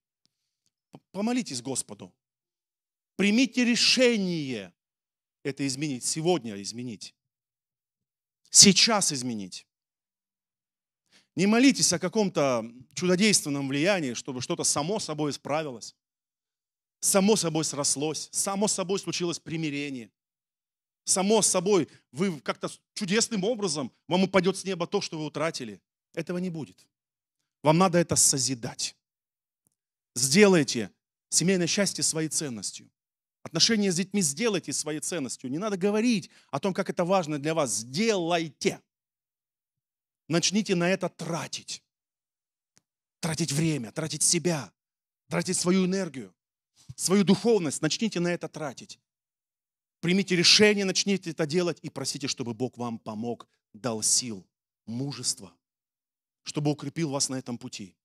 помолитесь Господу. Примите решение это изменить, сегодня изменить сейчас изменить. Не молитесь о каком-то чудодейственном влиянии, чтобы что-то само собой исправилось, само собой срослось, само собой случилось примирение. Само собой, вы как-то чудесным образом, вам упадет с неба то, что вы утратили. Этого не будет. Вам надо это созидать. Сделайте семейное счастье своей ценностью. Отношения с детьми сделайте своей ценностью. Не надо говорить о том, как это важно для вас. Сделайте. Начните на это тратить. Тратить время, тратить себя, тратить свою энергию, свою духовность. Начните на это тратить. Примите решение, начните это делать и просите, чтобы Бог вам помог, дал сил, мужество, чтобы укрепил вас на этом пути.